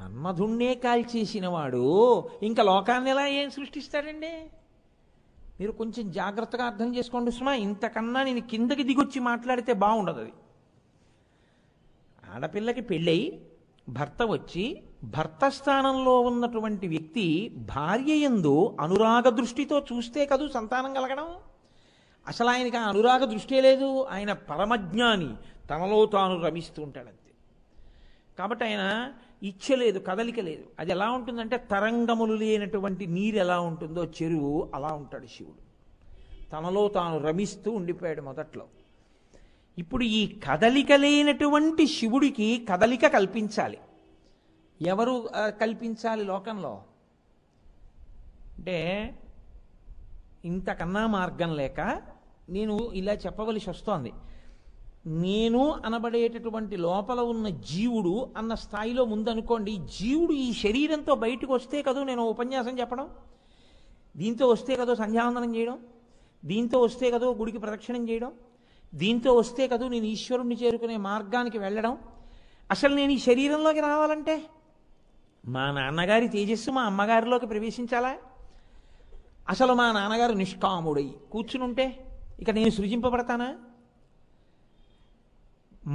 మన్మధుణ్ణే కాల్చేసిన వాడు ఇంకా లోకాన్ని ఎలా ఏం సృష్టిస్తాడండి మీరు కొంచెం జాగ్రత్తగా అర్థం చేసుకోండి సుమా ఇంతకన్నా నేను కిందకి దిగొచ్చి మాట్లాడితే బాగుండదు అది ఆడపిల్లకి పెళ్ళై భర్త వచ్చి భర్త స్థానంలో ఉన్నటువంటి వ్యక్తి భార్య ఎందు అనురాగ దృష్టితో చూస్తే కదూ సంతానం కలగడం అసలు ఆయనకి అనురాగ దృష్టే లేదు ఆయన పరమజ్ఞాని తనలో తాను రమిస్తూ ఉంటాడంతే కాబట్టి ఆయన ఇచ్చలేదు కదలిక లేదు అది ఎలా ఉంటుందంటే తరంగములు లేనటువంటి నీరు ఎలా ఉంటుందో చెరువు అలా ఉంటాడు శివుడు తనలో తాను రమిస్తూ ఉండిపోయాడు మొదట్లో ఇప్పుడు ఈ కదలిక లేనటువంటి శివుడికి కదలిక కల్పించాలి ఎవరు కల్పించాలి లోకంలో అంటే ఇంతకన్నా మార్గం లేక నేను ఇలా చెప్పవలసి వస్తోంది నేను అనబడేటటువంటి లోపల ఉన్న జీవుడు అన్న స్థాయిలో ముందనుకోండి జీవుడు ఈ శరీరంతో బయటకు వస్తే కదా నేను ఉపన్యాసం చెప్పడం దీంతో వస్తే కదా సంధ్యావందనం చేయడం దీంతో వస్తే కదా గుడికి ప్రదక్షిణం చేయడం దీంతో వస్తే కదా నేను ఈశ్వరుణ్ణి చేరుకునే మార్గానికి వెళ్ళడం అసలు నేను ఈ శరీరంలోకి రావాలంటే మా నాన్నగారి తేజస్సు మా అమ్మగారిలోకి ప్రవేశించాలా అసలు మా నాన్నగారు నిష్కాముడై కూర్చుని ఉంటే ఇక నేను సృజింపబడతానా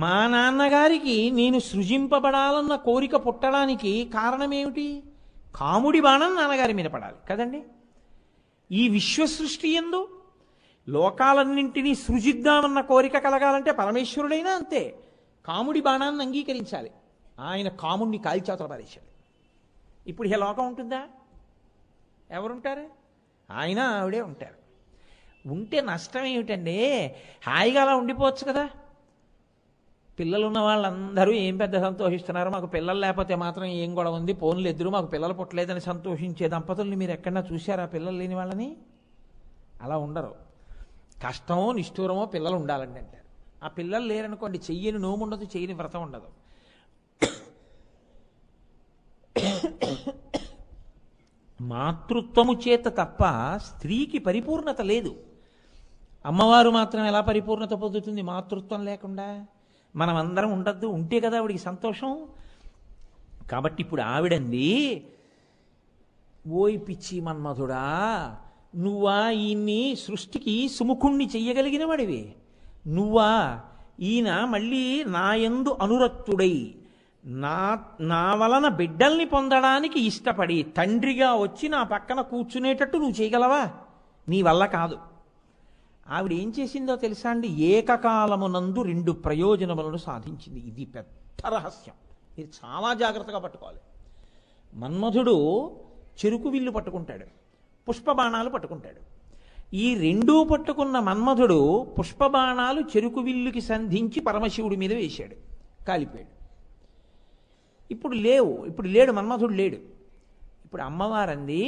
మా నాన్నగారికి నేను సృజింపబడాలన్న కోరిక పుట్టడానికి కారణమేమిటి కాముడి బాణం నాన్నగారి మీద పడాలి కదండి ఈ విశ్వసృష్టి ఎందు లోకాలన్నింటినీ సృజిద్దామన్న కోరిక కలగాలంటే పరమేశ్వరుడైనా అంతే కాముడి బాణాన్ని అంగీకరించాలి ఆయన కాముడిని కాల్చేతలు పారేశాడు ఇప్పుడు ఇక లోకం ఉంటుందా ఎవరుంటారు ఆయన ఆవిడే ఉంటారు ఉంటే నష్టం ఏమిటండి హాయిగా అలా ఉండిపోవచ్చు కదా పిల్లలున్న వాళ్ళందరూ ఏం పెద్ద సంతోషిస్తున్నారు మాకు పిల్లలు లేకపోతే మాత్రం ఏం గొడవ ఉంది ఫోన్లు ఎదురు మాకు పిల్లలు పుట్టలేదని సంతోషించే దంపతుల్ని మీరు ఎక్కడన్నా చూశారా పిల్లలు లేని వాళ్ళని అలా ఉండరు కష్టమో నిష్ఠూరమో పిల్లలు ఉండాలండి అంటారు ఆ పిల్లలు లేరనుకోండి చెయ్యని నోము ఉండదు చేయని వ్రతం ఉండదు మాతృత్వము చేత తప్ప స్త్రీకి పరిపూర్ణత లేదు అమ్మవారు మాత్రం ఎలా పరిపూర్ణత పొందుతుంది మాతృత్వం లేకుండా మనమందరం ఉండద్దు ఉంటే కదా ఆవిడికి సంతోషం కాబట్టి ఇప్పుడు ఆవిడంది ఓయ్ పిచ్చి మన్మధుడా నువ్వా ఈయన్ని సృష్టికి సుముఖుణ్ణి చెయ్యగలిగిన వాడివి నువ్వా ఈయన మళ్ళీ నాయందు అనురక్తుడై నా నా వలన బిడ్డల్ని పొందడానికి ఇష్టపడి తండ్రిగా వచ్చి నా పక్కన కూర్చునేటట్టు నువ్వు చేయగలవా నీ వల్ల కాదు ఆవిడ ఏం చేసిందో తెలుసా అండి ఏకకాలమునందు రెండు ప్రయోజనములను సాధించింది ఇది పెద్ద రహస్యం ఇది చాలా జాగ్రత్తగా పట్టుకోవాలి మన్మధుడు చెరుకు విల్లు పట్టుకుంటాడు పుష్పబాణాలు పట్టుకుంటాడు ఈ రెండూ పట్టుకున్న మన్మధుడు పుష్పబాణాలు చెరుకు విల్లుకి సంధించి పరమశివుడి మీద వేశాడు కాలిపోయాడు ఇప్పుడు లేవు ఇప్పుడు లేడు మన్మధుడు లేడు ఇప్పుడు అమ్మవారంది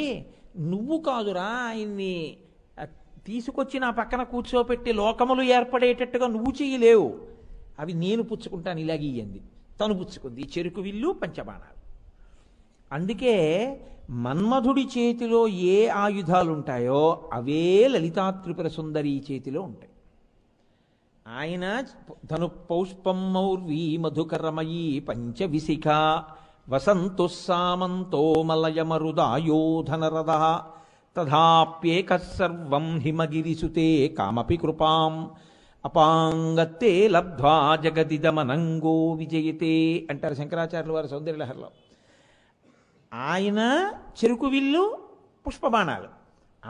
నువ్వు కాదురా ఆయన్ని తీసుకొచ్చి నా పక్కన కూర్చోపెట్టి లోకములు ఏర్పడేటట్టుగా నువ్వు చెయ్యలేవు అవి నేను పుచ్చుకుంటాను ఇలాగ అంది తను పుచ్చుకుంది చెరుకు విల్లు పంచబాణాలు అందుకే మన్మధుడి చేతిలో ఏ ఆయుధాలు ఉంటాయో అవే లలితాత్రిపుర సుందరి చేతిలో ఉంటాయి ఆయన తను పౌష్పమ్మౌర్వీ మధుకరమయీ పంచవిశిఖ వసంతుస్సామంతో మలయమరుదాయోధనరథ తథాప్యేకః సర్వం హిమగిరిసుతే కామపి కృపాం అపాంగత్తే లబ్ధ్వా జగదిదమనంగో విజయతే అంటారు శంకరాచార్యులు వారి సౌందర్యలహరిలో ఆయన చెరుకు విల్లు పుష్పబాణాలు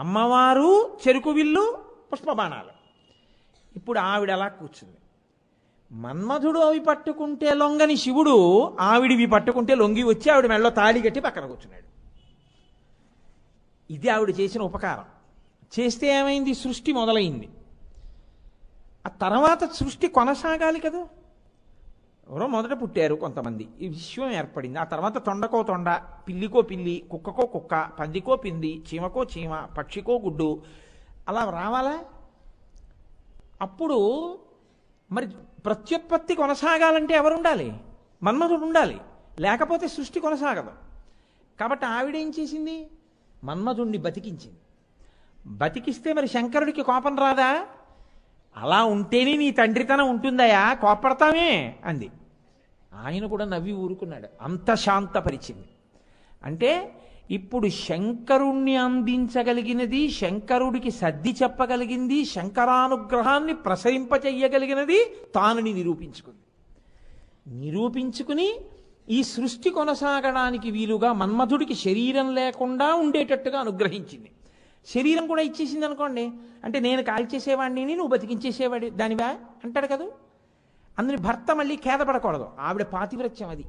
అమ్మవారు చెరుకు విల్లు పుష్పబాణాలు ఇప్పుడు ఆవిడ అలా కూర్చుంది మన్మధుడు అవి పట్టుకుంటే లొంగని శివుడు ఆవిడివి పట్టుకుంటే లొంగి వచ్చి ఆవిడ మెళ్ళలో తాళి కట్టి పక్కన కూర్చున్నాడు ఇది ఆవిడ చేసిన ఉపకారం చేస్తే ఏమైంది సృష్టి మొదలైంది ఆ తర్వాత సృష్టి కొనసాగాలి కదా ఎవరో మొదట పుట్టారు కొంతమంది ఈ విశ్వం ఏర్పడింది ఆ తర్వాత తొండకో తొండ పిల్లికో పిల్లి కుక్కకో కుక్క పందికో పింది చీమకో చీమ పక్షికో గుడ్డు అలా రావాలా అప్పుడు మరి ప్రత్యుత్పత్తి కొనసాగాలంటే ఎవరు ఉండాలి మన్మధుడు ఉండాలి లేకపోతే సృష్టి కొనసాగదు కాబట్టి ఆవిడేం చేసింది మన్మధుణ్ణి బతికించింది బతికిస్తే మరి శంకరుడికి కోపం రాదా అలా ఉంటేనే నీ తండ్రితనం ఉంటుందయా కోపడతామే అంది ఆయన కూడా నవ్వి ఊరుకున్నాడు అంత శాంతపరిచింది అంటే ఇప్పుడు శంకరుణ్ణి అందించగలిగినది శంకరుడికి సర్ది చెప్పగలిగింది శంకరానుగ్రహాన్ని ప్రసరింపచెయ్యగలిగినది తానుని నిరూపించుకుంది నిరూపించుకుని ఈ సృష్టి కొనసాగడానికి వీలుగా మన్మధుడికి శరీరం లేకుండా ఉండేటట్టుగా అనుగ్రహించింది శరీరం కూడా ఇచ్చేసింది అనుకోండి అంటే నేను కాల్చేసేవాడిని నువ్వు బతికించేసేవాడి దానివా అంటాడు కదా అందుని భర్త మళ్ళీ ఖేదపడకూడదు ఆవిడ పాతివ్రత్యం అది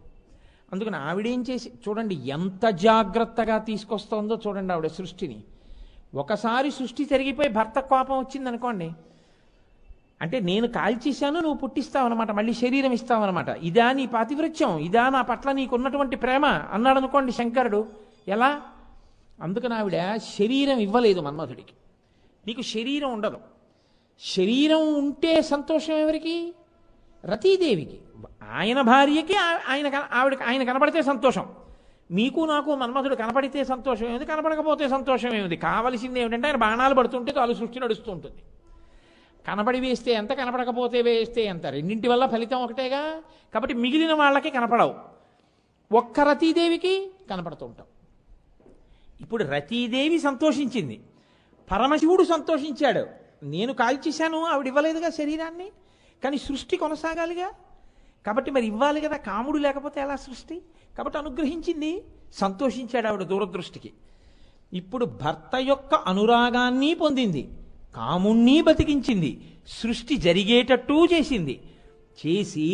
అందుకని ఆవిడేం చేసి చూడండి ఎంత జాగ్రత్తగా తీసుకొస్తోందో చూడండి ఆవిడ సృష్టిని ఒకసారి సృష్టి జరిగిపోయి భర్త కోపం వచ్చింది అనుకోండి అంటే నేను కాల్చేశాను నువ్వు అనమాట మళ్ళీ శరీరం ఇస్తావు అనమాట ఇదా నీ పాతివృత్యం ఇదా నా పట్ల నీకున్నటువంటి ప్రేమ అన్నాడు అనుకోండి శంకరుడు ఎలా అందుకని ఆవిడ శరీరం ఇవ్వలేదు మన్మధుడికి నీకు శరీరం ఉండదు శరీరం ఉంటే సంతోషం ఎవరికి రతీదేవికి ఆయన భార్యకి ఆయన ఆవిడ ఆయన కనపడితే సంతోషం మీకు నాకు మన్మథుడు కనపడితే సంతోషం ఏమిటి కనపడకపోతే సంతోషం ఏమిటి కావలసింది ఏమిటంటే ఆయన బాణాలు పడుతుంటే కాలు సృష్టి నడుస్తూ ఉంటుంది కనబడి వేస్తే ఎంత కనపడకపోతే వేస్తే ఎంత రెండింటి వల్ల ఫలితం ఒకటేగా కాబట్టి మిగిలిన వాళ్ళకి కనపడవు ఒక్క రతీదేవికి కనపడుతూ ఉంటాం ఇప్పుడు రతీదేవి సంతోషించింది పరమశివుడు సంతోషించాడు నేను కాల్చేశాను ఆవిడ ఇవ్వలేదుగా శరీరాన్ని కానీ సృష్టి కొనసాగాలిగా కాబట్టి మరి ఇవ్వాలి కదా కాముడు లేకపోతే ఎలా సృష్టి కాబట్టి అనుగ్రహించింది సంతోషించాడు ఆవిడ దూరదృష్టికి ఇప్పుడు భర్త యొక్క అనురాగాన్ని పొందింది కాముణ్ణి బతికించింది సృష్టి జరిగేటట్టు చేసింది చేసి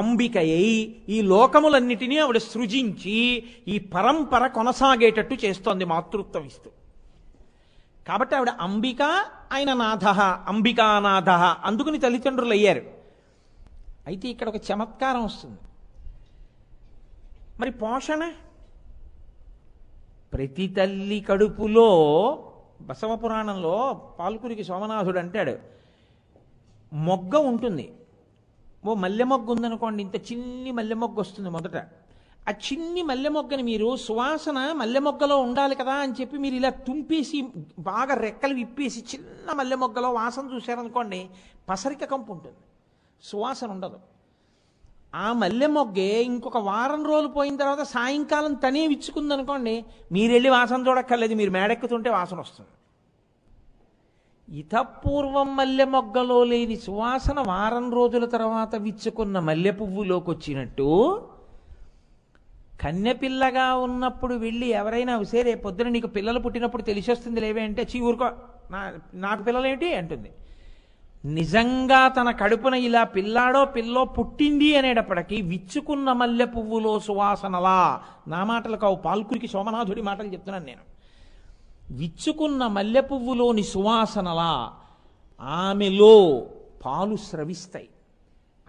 అంబికయ్యి ఈ లోకములన్నిటినీ ఆవిడ సృజించి ఈ పరంపర కొనసాగేటట్టు చేస్తోంది మాతృత్వం ఇస్తూ కాబట్టి ఆవిడ అంబిక ఆయన నాథ అంబికానాథ అందుకుని తల్లిదండ్రులు అయ్యారు అయితే ఇక్కడ ఒక చమత్కారం వస్తుంది మరి పోషణ ప్రతి తల్లి కడుపులో బసవ పురాణంలో పాల్కురికి సోమనాథుడు అంటాడు మొగ్గ ఉంటుంది ఓ మల్లె మొగ్గు ఉందనుకోండి ఇంత చిన్ని మల్లె మొగ్గు వస్తుంది మొదట ఆ చిన్ని మల్లె మొగ్గని మీరు సువాసన మల్లె మొగ్గలో ఉండాలి కదా అని చెప్పి మీరు ఇలా తుంపేసి బాగా రెక్కలు విప్పేసి చిన్న మల్లె మొగ్గలో వాసన చూశారనుకోండి పసరిక కంపు ఉంటుంది సువాసన ఉండదు ఆ మల్లె మొగ్గే ఇంకొక వారం రోజులు పోయిన తర్వాత సాయంకాలం తనే విచ్చుకుందనుకోండి మీరు వెళ్ళి వాసన చూడక్కర్లేదు మీరు మేడెక్కుతుంటే వాసన వస్తుంది ఇతపూర్వం మల్లె మొగ్గలో లేని సువాసన వారం రోజుల తర్వాత విచ్చుకున్న మల్లె పువ్వులోకి వచ్చినట్టు కన్యపిల్లగా ఉన్నప్పుడు వెళ్ళి ఎవరైనా సరే పొద్దున నీకు పిల్లలు పుట్టినప్పుడు తెలిసి వస్తుంది లేవే అంటే చీ ఊరుకో నా నాకు పిల్లలేంటి అంటుంది నిజంగా తన కడుపున ఇలా పిల్లాడో పిల్లో పుట్టింది అనేటప్పటికీ విచ్చుకున్న మల్లె పువ్వులో సువాసనలా నా మాటలు కావు పాల్కురికి సోమనాథుడి మాటలు చెప్తున్నాను నేను విచ్చుకున్న మల్లె పువ్వులోని సువాసనలా ఆమెలో పాలు స్రవిస్తాయి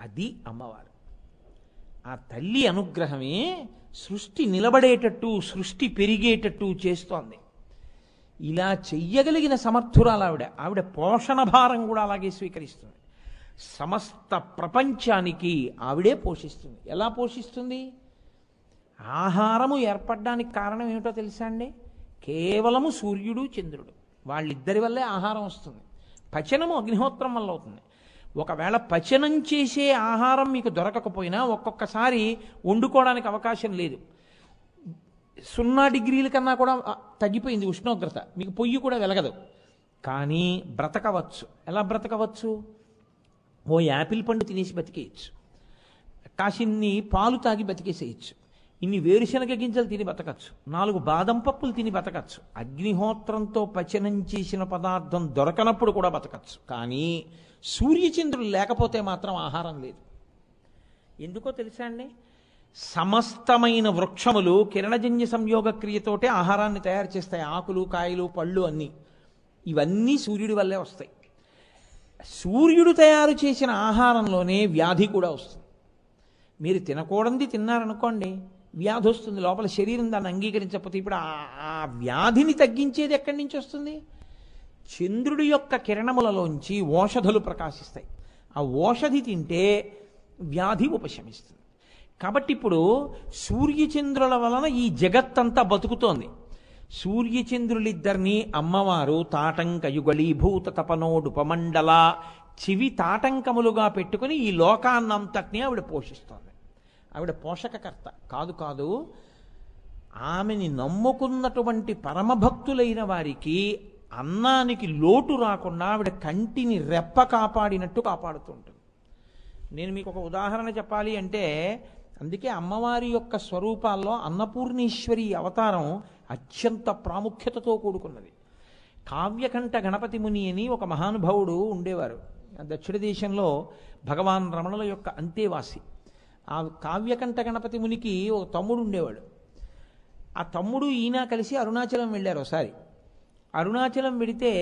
అది అమ్మవారు ఆ తల్లి అనుగ్రహమే సృష్టి నిలబడేటట్టు సృష్టి పెరిగేటట్టు చేస్తోంది ఇలా చెయ్యగలిగిన సమర్థురాలు ఆవిడ ఆవిడ పోషణ భారం కూడా అలాగే స్వీకరిస్తుంది సమస్త ప్రపంచానికి ఆవిడే పోషిస్తుంది ఎలా పోషిస్తుంది ఆహారము ఏర్పడడానికి కారణం ఏమిటో తెలుసా అండి కేవలము సూర్యుడు చంద్రుడు వాళ్ళిద్దరి వల్లే ఆహారం వస్తుంది పచనము అగ్నిహోత్రం వల్ల అవుతుంది ఒకవేళ పచనం చేసే ఆహారం మీకు దొరకకపోయినా ఒక్కొక్కసారి వండుకోవడానికి అవకాశం లేదు సున్నా డిగ్రీల కన్నా కూడా తగ్గిపోయింది ఉష్ణోగ్రత మీకు పొయ్యి కూడా వెలగదు కానీ బ్రతకవచ్చు ఎలా బ్రతకవచ్చు ఓ యాపిల్ పండు తినేసి బతికేయచ్చు కాసిన్ని పాలు తాగి బతికేసేయచ్చు ఇన్ని వేరుశనగ గింజలు తిని బతకచ్చు నాలుగు బాదం పప్పులు తిని బతకచ్చు అగ్నిహోత్రంతో పచనం చేసిన పదార్థం దొరకనప్పుడు కూడా బతకచ్చు కానీ సూర్యచంద్రులు లేకపోతే మాత్రం ఆహారం లేదు ఎందుకో తెలుసా అండి సమస్తమైన వృక్షములు కిరణజన్య సంయోగ క్రియతోటే ఆహారాన్ని తయారు చేస్తాయి ఆకులు కాయలు పళ్ళు అన్నీ ఇవన్నీ సూర్యుడి వల్లే వస్తాయి సూర్యుడు తయారు చేసిన ఆహారంలోనే వ్యాధి కూడా వస్తుంది మీరు తినకూడంది తిన్నారనుకోండి వ్యాధి వస్తుంది లోపల శరీరం దాన్ని అంగీకరించకపోతే ఇప్పుడు ఆ వ్యాధిని తగ్గించేది ఎక్కడి నుంచి వస్తుంది చంద్రుడి యొక్క కిరణములలోంచి ఓషధులు ప్రకాశిస్తాయి ఆ ఓషధి తింటే వ్యాధి ఉపశమిస్తుంది కాబట్టి ఇప్పుడు సూర్యచంద్రుల వలన ఈ జగత్తంతా బతుకుతోంది సూర్యచంద్రులిద్దరినీ అమ్మవారు తాటంక యుగళీభూత తపనోడుపమండల చివి తాటంకములుగా పెట్టుకుని ఈ లోకాన్నంతటిని ఆవిడ పోషిస్తోంది ఆవిడ పోషకకర్త కాదు కాదు ఆమెని నమ్ముకున్నటువంటి పరమభక్తులైన వారికి అన్నానికి లోటు రాకుండా ఆవిడ కంటిని రెప్ప కాపాడినట్టు కాపాడుతుంటుంది నేను మీకు ఒక ఉదాహరణ చెప్పాలి అంటే అందుకే అమ్మవారి యొక్క స్వరూపాల్లో అన్నపూర్ణేశ్వరి అవతారం అత్యంత ప్రాముఖ్యతతో కూడుకున్నది కావ్యకంఠ గణపతి ముని అని ఒక మహానుభావుడు ఉండేవారు దక్షిణ దేశంలో భగవాన్ రమణుల యొక్క అంతేవాసి ఆ కావ్యకంఠ గణపతి మునికి ఒక తమ్ముడు ఉండేవాడు ఆ తమ్ముడు ఈయన కలిసి అరుణాచలం వెళ్ళారు ఒకసారి అరుణాచలం వెడితే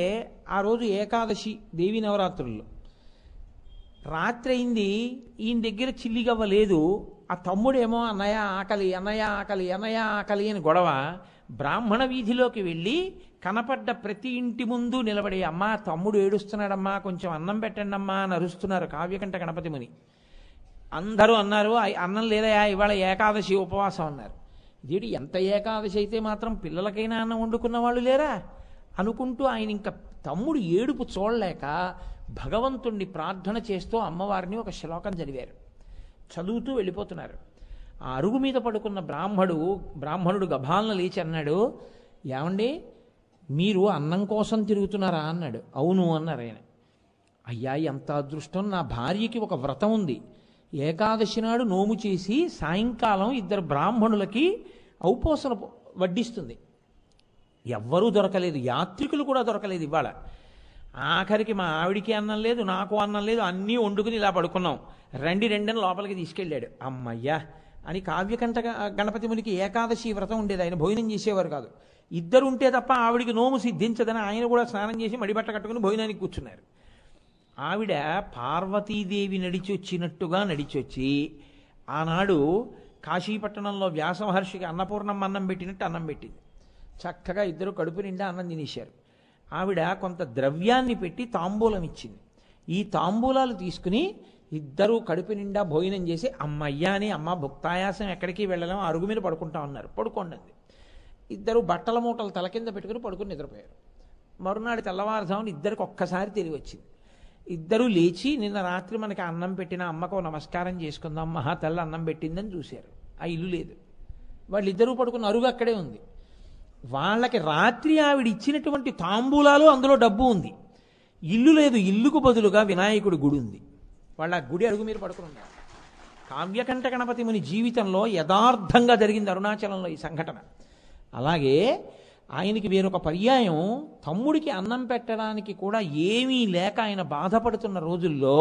ఆ రోజు ఏకాదశి దేవి నవరాత్రుల్లో రాత్రి అయింది ఈయన దగ్గర చిల్లిగవ్వ లేదు ఆ తమ్ముడేమో అన్నయ్య ఆకలి అన్నయ్య ఆకలి అన్నయ్య ఆకలి అని గొడవ బ్రాహ్మణ వీధిలోకి వెళ్ళి కనపడ్డ ప్రతి ఇంటి ముందు నిలబడి అమ్మా తమ్ముడు ఏడుస్తున్నాడమ్మా కొంచెం అన్నం పెట్టండి అమ్మా అని అరుస్తున్నారు కావ్యకంఠ గణపతి ముని అందరూ అన్నారు అన్నం లేదయా ఇవాళ ఏకాదశి ఉపవాసం అన్నారు దీడి ఎంత ఏకాదశి అయితే మాత్రం పిల్లలకైనా అన్నం వండుకున్న వాళ్ళు లేరా అనుకుంటూ ఆయన ఇంకా తమ్ముడు ఏడుపు చూడలేక భగవంతుణ్ణి ప్రార్థన చేస్తూ అమ్మవారిని ఒక శ్లోకం చదివారు చదువుతూ వెళ్ళిపోతున్నారు ఆ అరుగు మీద పడుకున్న బ్రాహ్మడు బ్రాహ్మణుడు గభాలను లేచి అన్నాడు ఏమండి మీరు అన్నం కోసం తిరుగుతున్నారా అన్నాడు అవును అన్నారు ఆయన అయ్యా ఎంత అదృష్టం నా భార్యకి ఒక వ్రతం ఉంది ఏకాదశి నాడు నోము చేసి సాయంకాలం ఇద్దరు బ్రాహ్మణులకి ఔపోసన వడ్డిస్తుంది ఎవ్వరూ దొరకలేదు యాత్రికులు కూడా దొరకలేదు ఇవాళ ఆఖరికి మా ఆవిడికి అన్నం లేదు నాకు అన్నం లేదు అన్నీ వండుకుని ఇలా పడుకున్నాం రండి రెండని లోపలికి తీసుకెళ్ళాడు అమ్మయ్యా అని కావ్యకంఠ గణపతి మునికి ఏకాదశి వ్రతం ఉండేది ఆయన భోజనం చేసేవారు కాదు ఇద్దరు ఉంటే తప్ప ఆవిడికి నోము సిద్ధించదని ఆయన కూడా స్నానం చేసి మడిబట్ట కట్టుకుని భోజనానికి కూర్చున్నారు ఆవిడ పార్వతీదేవి నడిచి వచ్చినట్టుగా నడిచొచ్చి ఆనాడు కాశీపట్టణంలో వ్యాసమహర్షికి అన్నపూర్ణం అన్నం పెట్టినట్టు అన్నం పెట్టింది చక్కగా ఇద్దరు కడుపు నిండా అన్నం తినేశారు ఆవిడ కొంత ద్రవ్యాన్ని పెట్టి తాంబూలం ఇచ్చింది ఈ తాంబూలాలు తీసుకుని ఇద్దరూ కడుపు నిండా భోజనం చేసి అమ్మయ్యా అని అమ్మ భుక్తాయాసం ఎక్కడికి వెళ్ళలేం అరుగు మీద పడుకుంటా ఉన్నారు పడుకోండి ఇద్దరు బట్టల మూటలు తల కింద పెట్టుకుని పడుకుని నిద్రపోయారు మరునాడు తెల్లవారుజామున ఇద్దరికి ఒక్కసారి తెలివి వచ్చింది ఇద్దరూ లేచి నిన్న రాత్రి మనకి అన్నం పెట్టిన అమ్మకు నమస్కారం చేసుకుందాం మహా తెల్ల అన్నం పెట్టిందని చూశారు ఆ ఇల్లు లేదు వాళ్ళిద్దరూ పడుకున్న అరుగు అక్కడే ఉంది వాళ్ళకి రాత్రి ఆవిడ ఇచ్చినటువంటి తాంబూలాలు అందులో డబ్బు ఉంది ఇల్లు లేదు ఇల్లుకు బదులుగా వినాయకుడి గుడి ఉంది వాళ్ళ గుడి అడుగు మీరు పడుకుని ఉన్నారు కావ్యకంఠ గణపతి ముని జీవితంలో యథార్థంగా జరిగింది అరుణాచలంలో ఈ సంఘటన అలాగే ఆయనకి వేరొక పర్యాయం తమ్ముడికి అన్నం పెట్టడానికి కూడా ఏమీ లేక ఆయన బాధపడుతున్న రోజుల్లో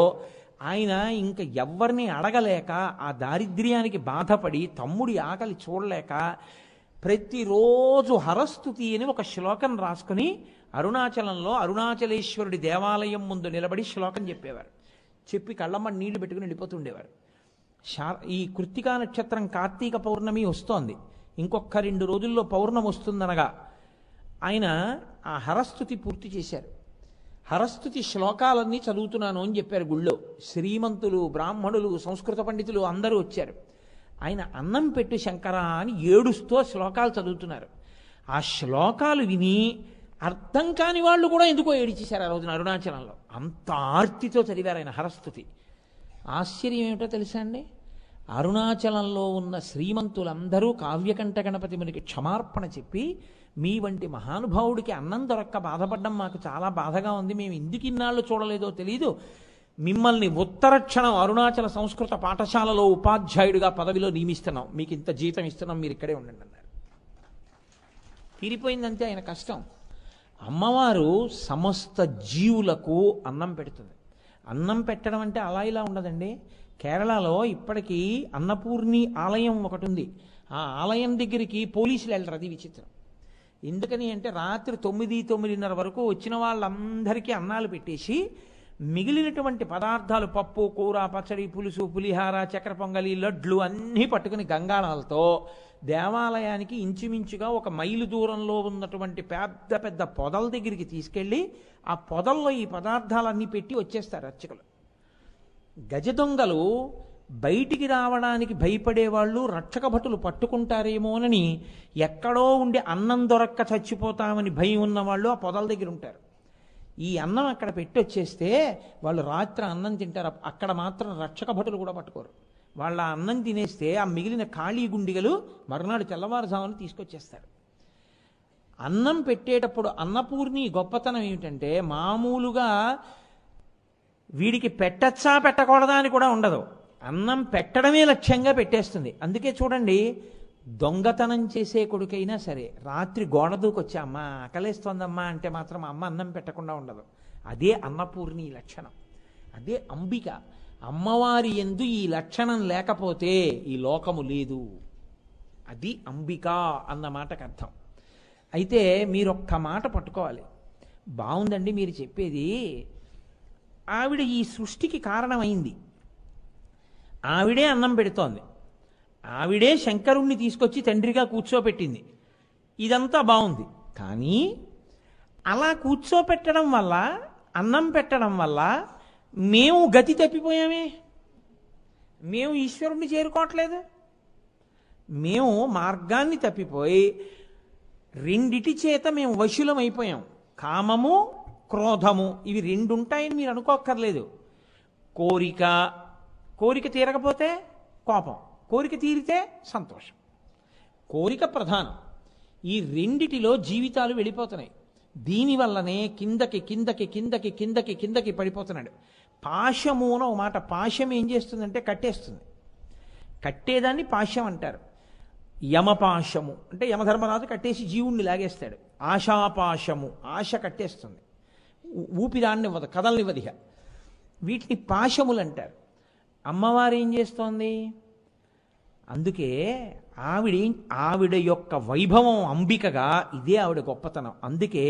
ఆయన ఇంకా ఎవరిని అడగలేక ఆ దారిద్ర్యానికి బాధపడి తమ్ముడి ఆకలి చూడలేక ప్రతిరోజు హరస్థుతి అని ఒక శ్లోకం రాసుకుని అరుణాచలంలో అరుణాచలేశ్వరుడి దేవాలయం ముందు నిలబడి శ్లోకం చెప్పేవారు చెప్పి కళ్ళమ్మ నీళ్లు పెట్టుకుని వెళ్ళిపోతుండేవారు శా ఈ కృత్తికా నక్షత్రం కార్తీక పౌర్ణమి వస్తోంది ఇంకొక రెండు రోజుల్లో పౌర్ణమి వస్తుందనగా ఆయన ఆ హరస్థుతి పూర్తి చేశారు హరస్థుతి శ్లోకాలన్నీ చదువుతున్నాను అని చెప్పారు గుళ్ళో శ్రీమంతులు బ్రాహ్మణులు సంస్కృత పండితులు అందరూ వచ్చారు ఆయన అన్నం పెట్టి శంకర అని ఏడుస్తూ శ్లోకాలు చదువుతున్నారు ఆ శ్లోకాలు విని అర్థం కాని వాళ్ళు కూడా ఎందుకో ఏడిచేశారు ఆ రోజున అరుణాచలంలో అంత ఆర్తితో చదివారు ఆయన హరస్థుతి ఆశ్చర్యం ఏమిటో తెలుసా అండి అరుణాచలంలో ఉన్న శ్రీమంతులందరూ కావ్యకంఠ గణపతి మునికి క్షమార్పణ చెప్పి మీ వంటి మహానుభావుడికి అన్నం దొరక్క బాధపడడం మాకు చాలా బాధగా ఉంది మేము ఎందుకు ఇన్నాళ్ళు చూడలేదో తెలీదు మిమ్మల్ని ఉత్తరక్షణం అరుణాచల సంస్కృత పాఠశాలలో ఉపాధ్యాయుడిగా పదవిలో నియమిస్తున్నాం మీకు ఇంత జీతం ఇస్తున్నాం మీరు ఇక్కడే ఉండండి అన్నారు తీరిపోయిందంటే ఆయన కష్టం అమ్మవారు సమస్త జీవులకు అన్నం పెడుతుంది అన్నం పెట్టడం అంటే అలా ఇలా ఉండదండి కేరళలో ఇప్పటికీ అన్నపూర్ణి ఆలయం ఒకటి ఉంది ఆ ఆలయం దగ్గరికి పోలీసులు వెళ్ళరు అది విచిత్రం ఎందుకని అంటే రాత్రి తొమ్మిది తొమ్మిదిన్నర వరకు వచ్చిన వాళ్ళందరికీ అన్నాలు పెట్టేసి మిగిలినటువంటి పదార్థాలు పప్పు కూర పచ్చడి పులుసు పులిహార చక్కెర పొంగలి లడ్లు అన్నీ పట్టుకుని గంగాళాలతో దేవాలయానికి ఇంచుమించుగా ఒక మైలు దూరంలో ఉన్నటువంటి పెద్ద పెద్ద పొదల దగ్గరికి తీసుకెళ్ళి ఆ పొదల్లో ఈ పదార్థాలన్నీ పెట్టి వచ్చేస్తారు అర్చకులు గజ దొంగలు బయటికి రావడానికి భయపడేవాళ్ళు రక్షక భటులు పట్టుకుంటారేమోనని ఎక్కడో ఉండే అన్నం దొరక్క చచ్చిపోతామని భయం ఉన్నవాళ్ళు ఆ పొదల దగ్గర ఉంటారు ఈ అన్నం అక్కడ పెట్టి వచ్చేస్తే వాళ్ళు రాత్రి అన్నం తింటారు అక్కడ మాత్రం రక్షక భటులు కూడా పట్టుకోరు వాళ్ళ అన్నం తినేస్తే ఆ మిగిలిన ఖాళీ గుండిగలు మరునాడు తెల్లవారుజామున తీసుకొచ్చేస్తాడు అన్నం పెట్టేటప్పుడు అన్నపూర్ణి గొప్పతనం ఏమిటంటే మామూలుగా వీడికి పెట్టచ్చా పెట్టకూడదా అని కూడా ఉండదు అన్నం పెట్టడమే లక్ష్యంగా పెట్టేస్తుంది అందుకే చూడండి దొంగతనం చేసే కొడుకైనా సరే రాత్రి గోడ దూకొచ్చి అమ్మ ఆకలేస్తోందమ్మా అంటే మాత్రం అమ్మ అన్నం పెట్టకుండా ఉండదు అదే అన్నపూర్ణి లక్షణం అదే అంబిక అమ్మవారి ఎందు ఈ లక్షణం లేకపోతే ఈ లోకము లేదు అది అంబిక అన్న మాటకు అర్థం అయితే మీరు ఒక్క మాట పట్టుకోవాలి బాగుందండి మీరు చెప్పేది ఆవిడ ఈ సృష్టికి కారణమైంది ఆవిడే అన్నం పెడుతోంది ఆవిడే శంకరుణ్ణి తీసుకొచ్చి తండ్రిగా కూర్చోపెట్టింది ఇదంతా బాగుంది కానీ అలా కూర్చోపెట్టడం వల్ల అన్నం పెట్టడం వల్ల మేము గతి తప్పిపోయామే మేము ఈశ్వరుణ్ణి చేరుకోవట్లేదు మేము మార్గాన్ని తప్పిపోయి రెండిటి చేత మేము వశులం అయిపోయాం కామము క్రోధము ఇవి రెండు ఉంటాయని మీరు అనుకోక్కర్లేదు కోరిక కోరిక తీరకపోతే కోపం కోరిక తీరితే సంతోషం కోరిక ప్రధానం ఈ రెండిటిలో జీవితాలు వెళ్ళిపోతున్నాయి దీనివల్లనే కిందకి కిందకి కిందకి కిందకి కిందకి పడిపోతున్నాడు పాశము అని ఒక మాట పాశం ఏం చేస్తుందంటే కట్టేస్తుంది కట్టేదాన్ని పాశం అంటారు యమపాశము అంటే యమధర్మరాజు కట్టేసి జీవుణ్ణి లాగేస్తాడు ఆశాపాశము ఆశ కట్టేస్తుంది ఊపిరాన్నివ్వదు కదలనివ్వదిగా వీటిని పాశములు అంటారు అమ్మవారు ఏం చేస్తోంది అందుకే ఆవిడ ఆవిడ యొక్క వైభవం అంబికగా ఇదే ఆవిడ గొప్పతనం అందుకే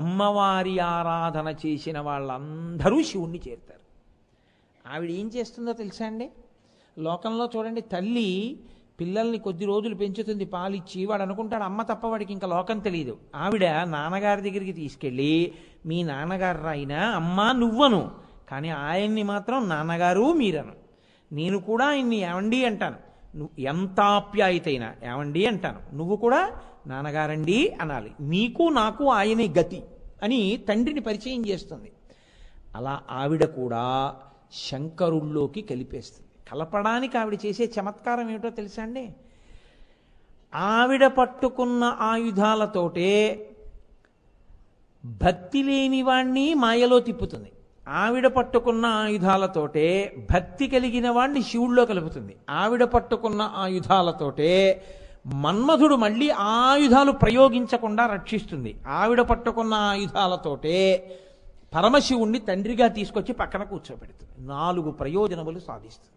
అమ్మవారి ఆరాధన చేసిన వాళ్ళందరూ శివుణ్ణి చేరుతారు ఆవిడ ఏం చేస్తుందో తెలుసా అండి లోకంలో చూడండి తల్లి పిల్లల్ని కొద్ది రోజులు పెంచుతుంది పాలిచ్చి వాడు అనుకుంటాడు అమ్మ తప్ప వాడికి ఇంకా లోకం తెలియదు ఆవిడ నాన్నగారి దగ్గరికి తీసుకెళ్ళి మీ నాన్నగారు ఆయన అమ్మ నువ్వను కానీ ఆయన్ని మాత్రం నాన్నగారు మీరను నేను కూడా ఆయన్ని ఏమండి అంటాను నువ్వు ఎంత ఆప్యాయతైనా ఏమండి అంటాను నువ్వు కూడా నాన్నగారండి అనాలి నీకు నాకు ఆయనే గతి అని తండ్రిని పరిచయం చేస్తుంది అలా ఆవిడ కూడా శంకరుల్లోకి కలిపేస్తుంది కలపడానికి ఆవిడ చేసే చమత్కారం ఏమిటో తెలుసా అండి ఆవిడ పట్టుకున్న ఆయుధాలతోటే భక్తి లేని వాణ్ణి మాయలో తిప్పుతుంది ఆవిడ పట్టుకున్న ఆయుధాలతోటే భక్తి కలిగిన వాణ్ణి శివుడిలో కలుపుతుంది ఆవిడ పట్టుకున్న ఆయుధాలతోటే మన్మధుడు మళ్ళీ ఆయుధాలు ప్రయోగించకుండా రక్షిస్తుంది ఆవిడ పట్టుకున్న ఆయుధాలతోటే పరమశివుణ్ణి తండ్రిగా తీసుకొచ్చి పక్కన కూర్చోబెడుతుంది నాలుగు ప్రయోజనములు సాధిస్తుంది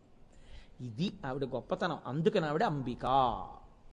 ఇది ఆవిడ గొప్పతనం అందుకని ఆవిడ అంబికా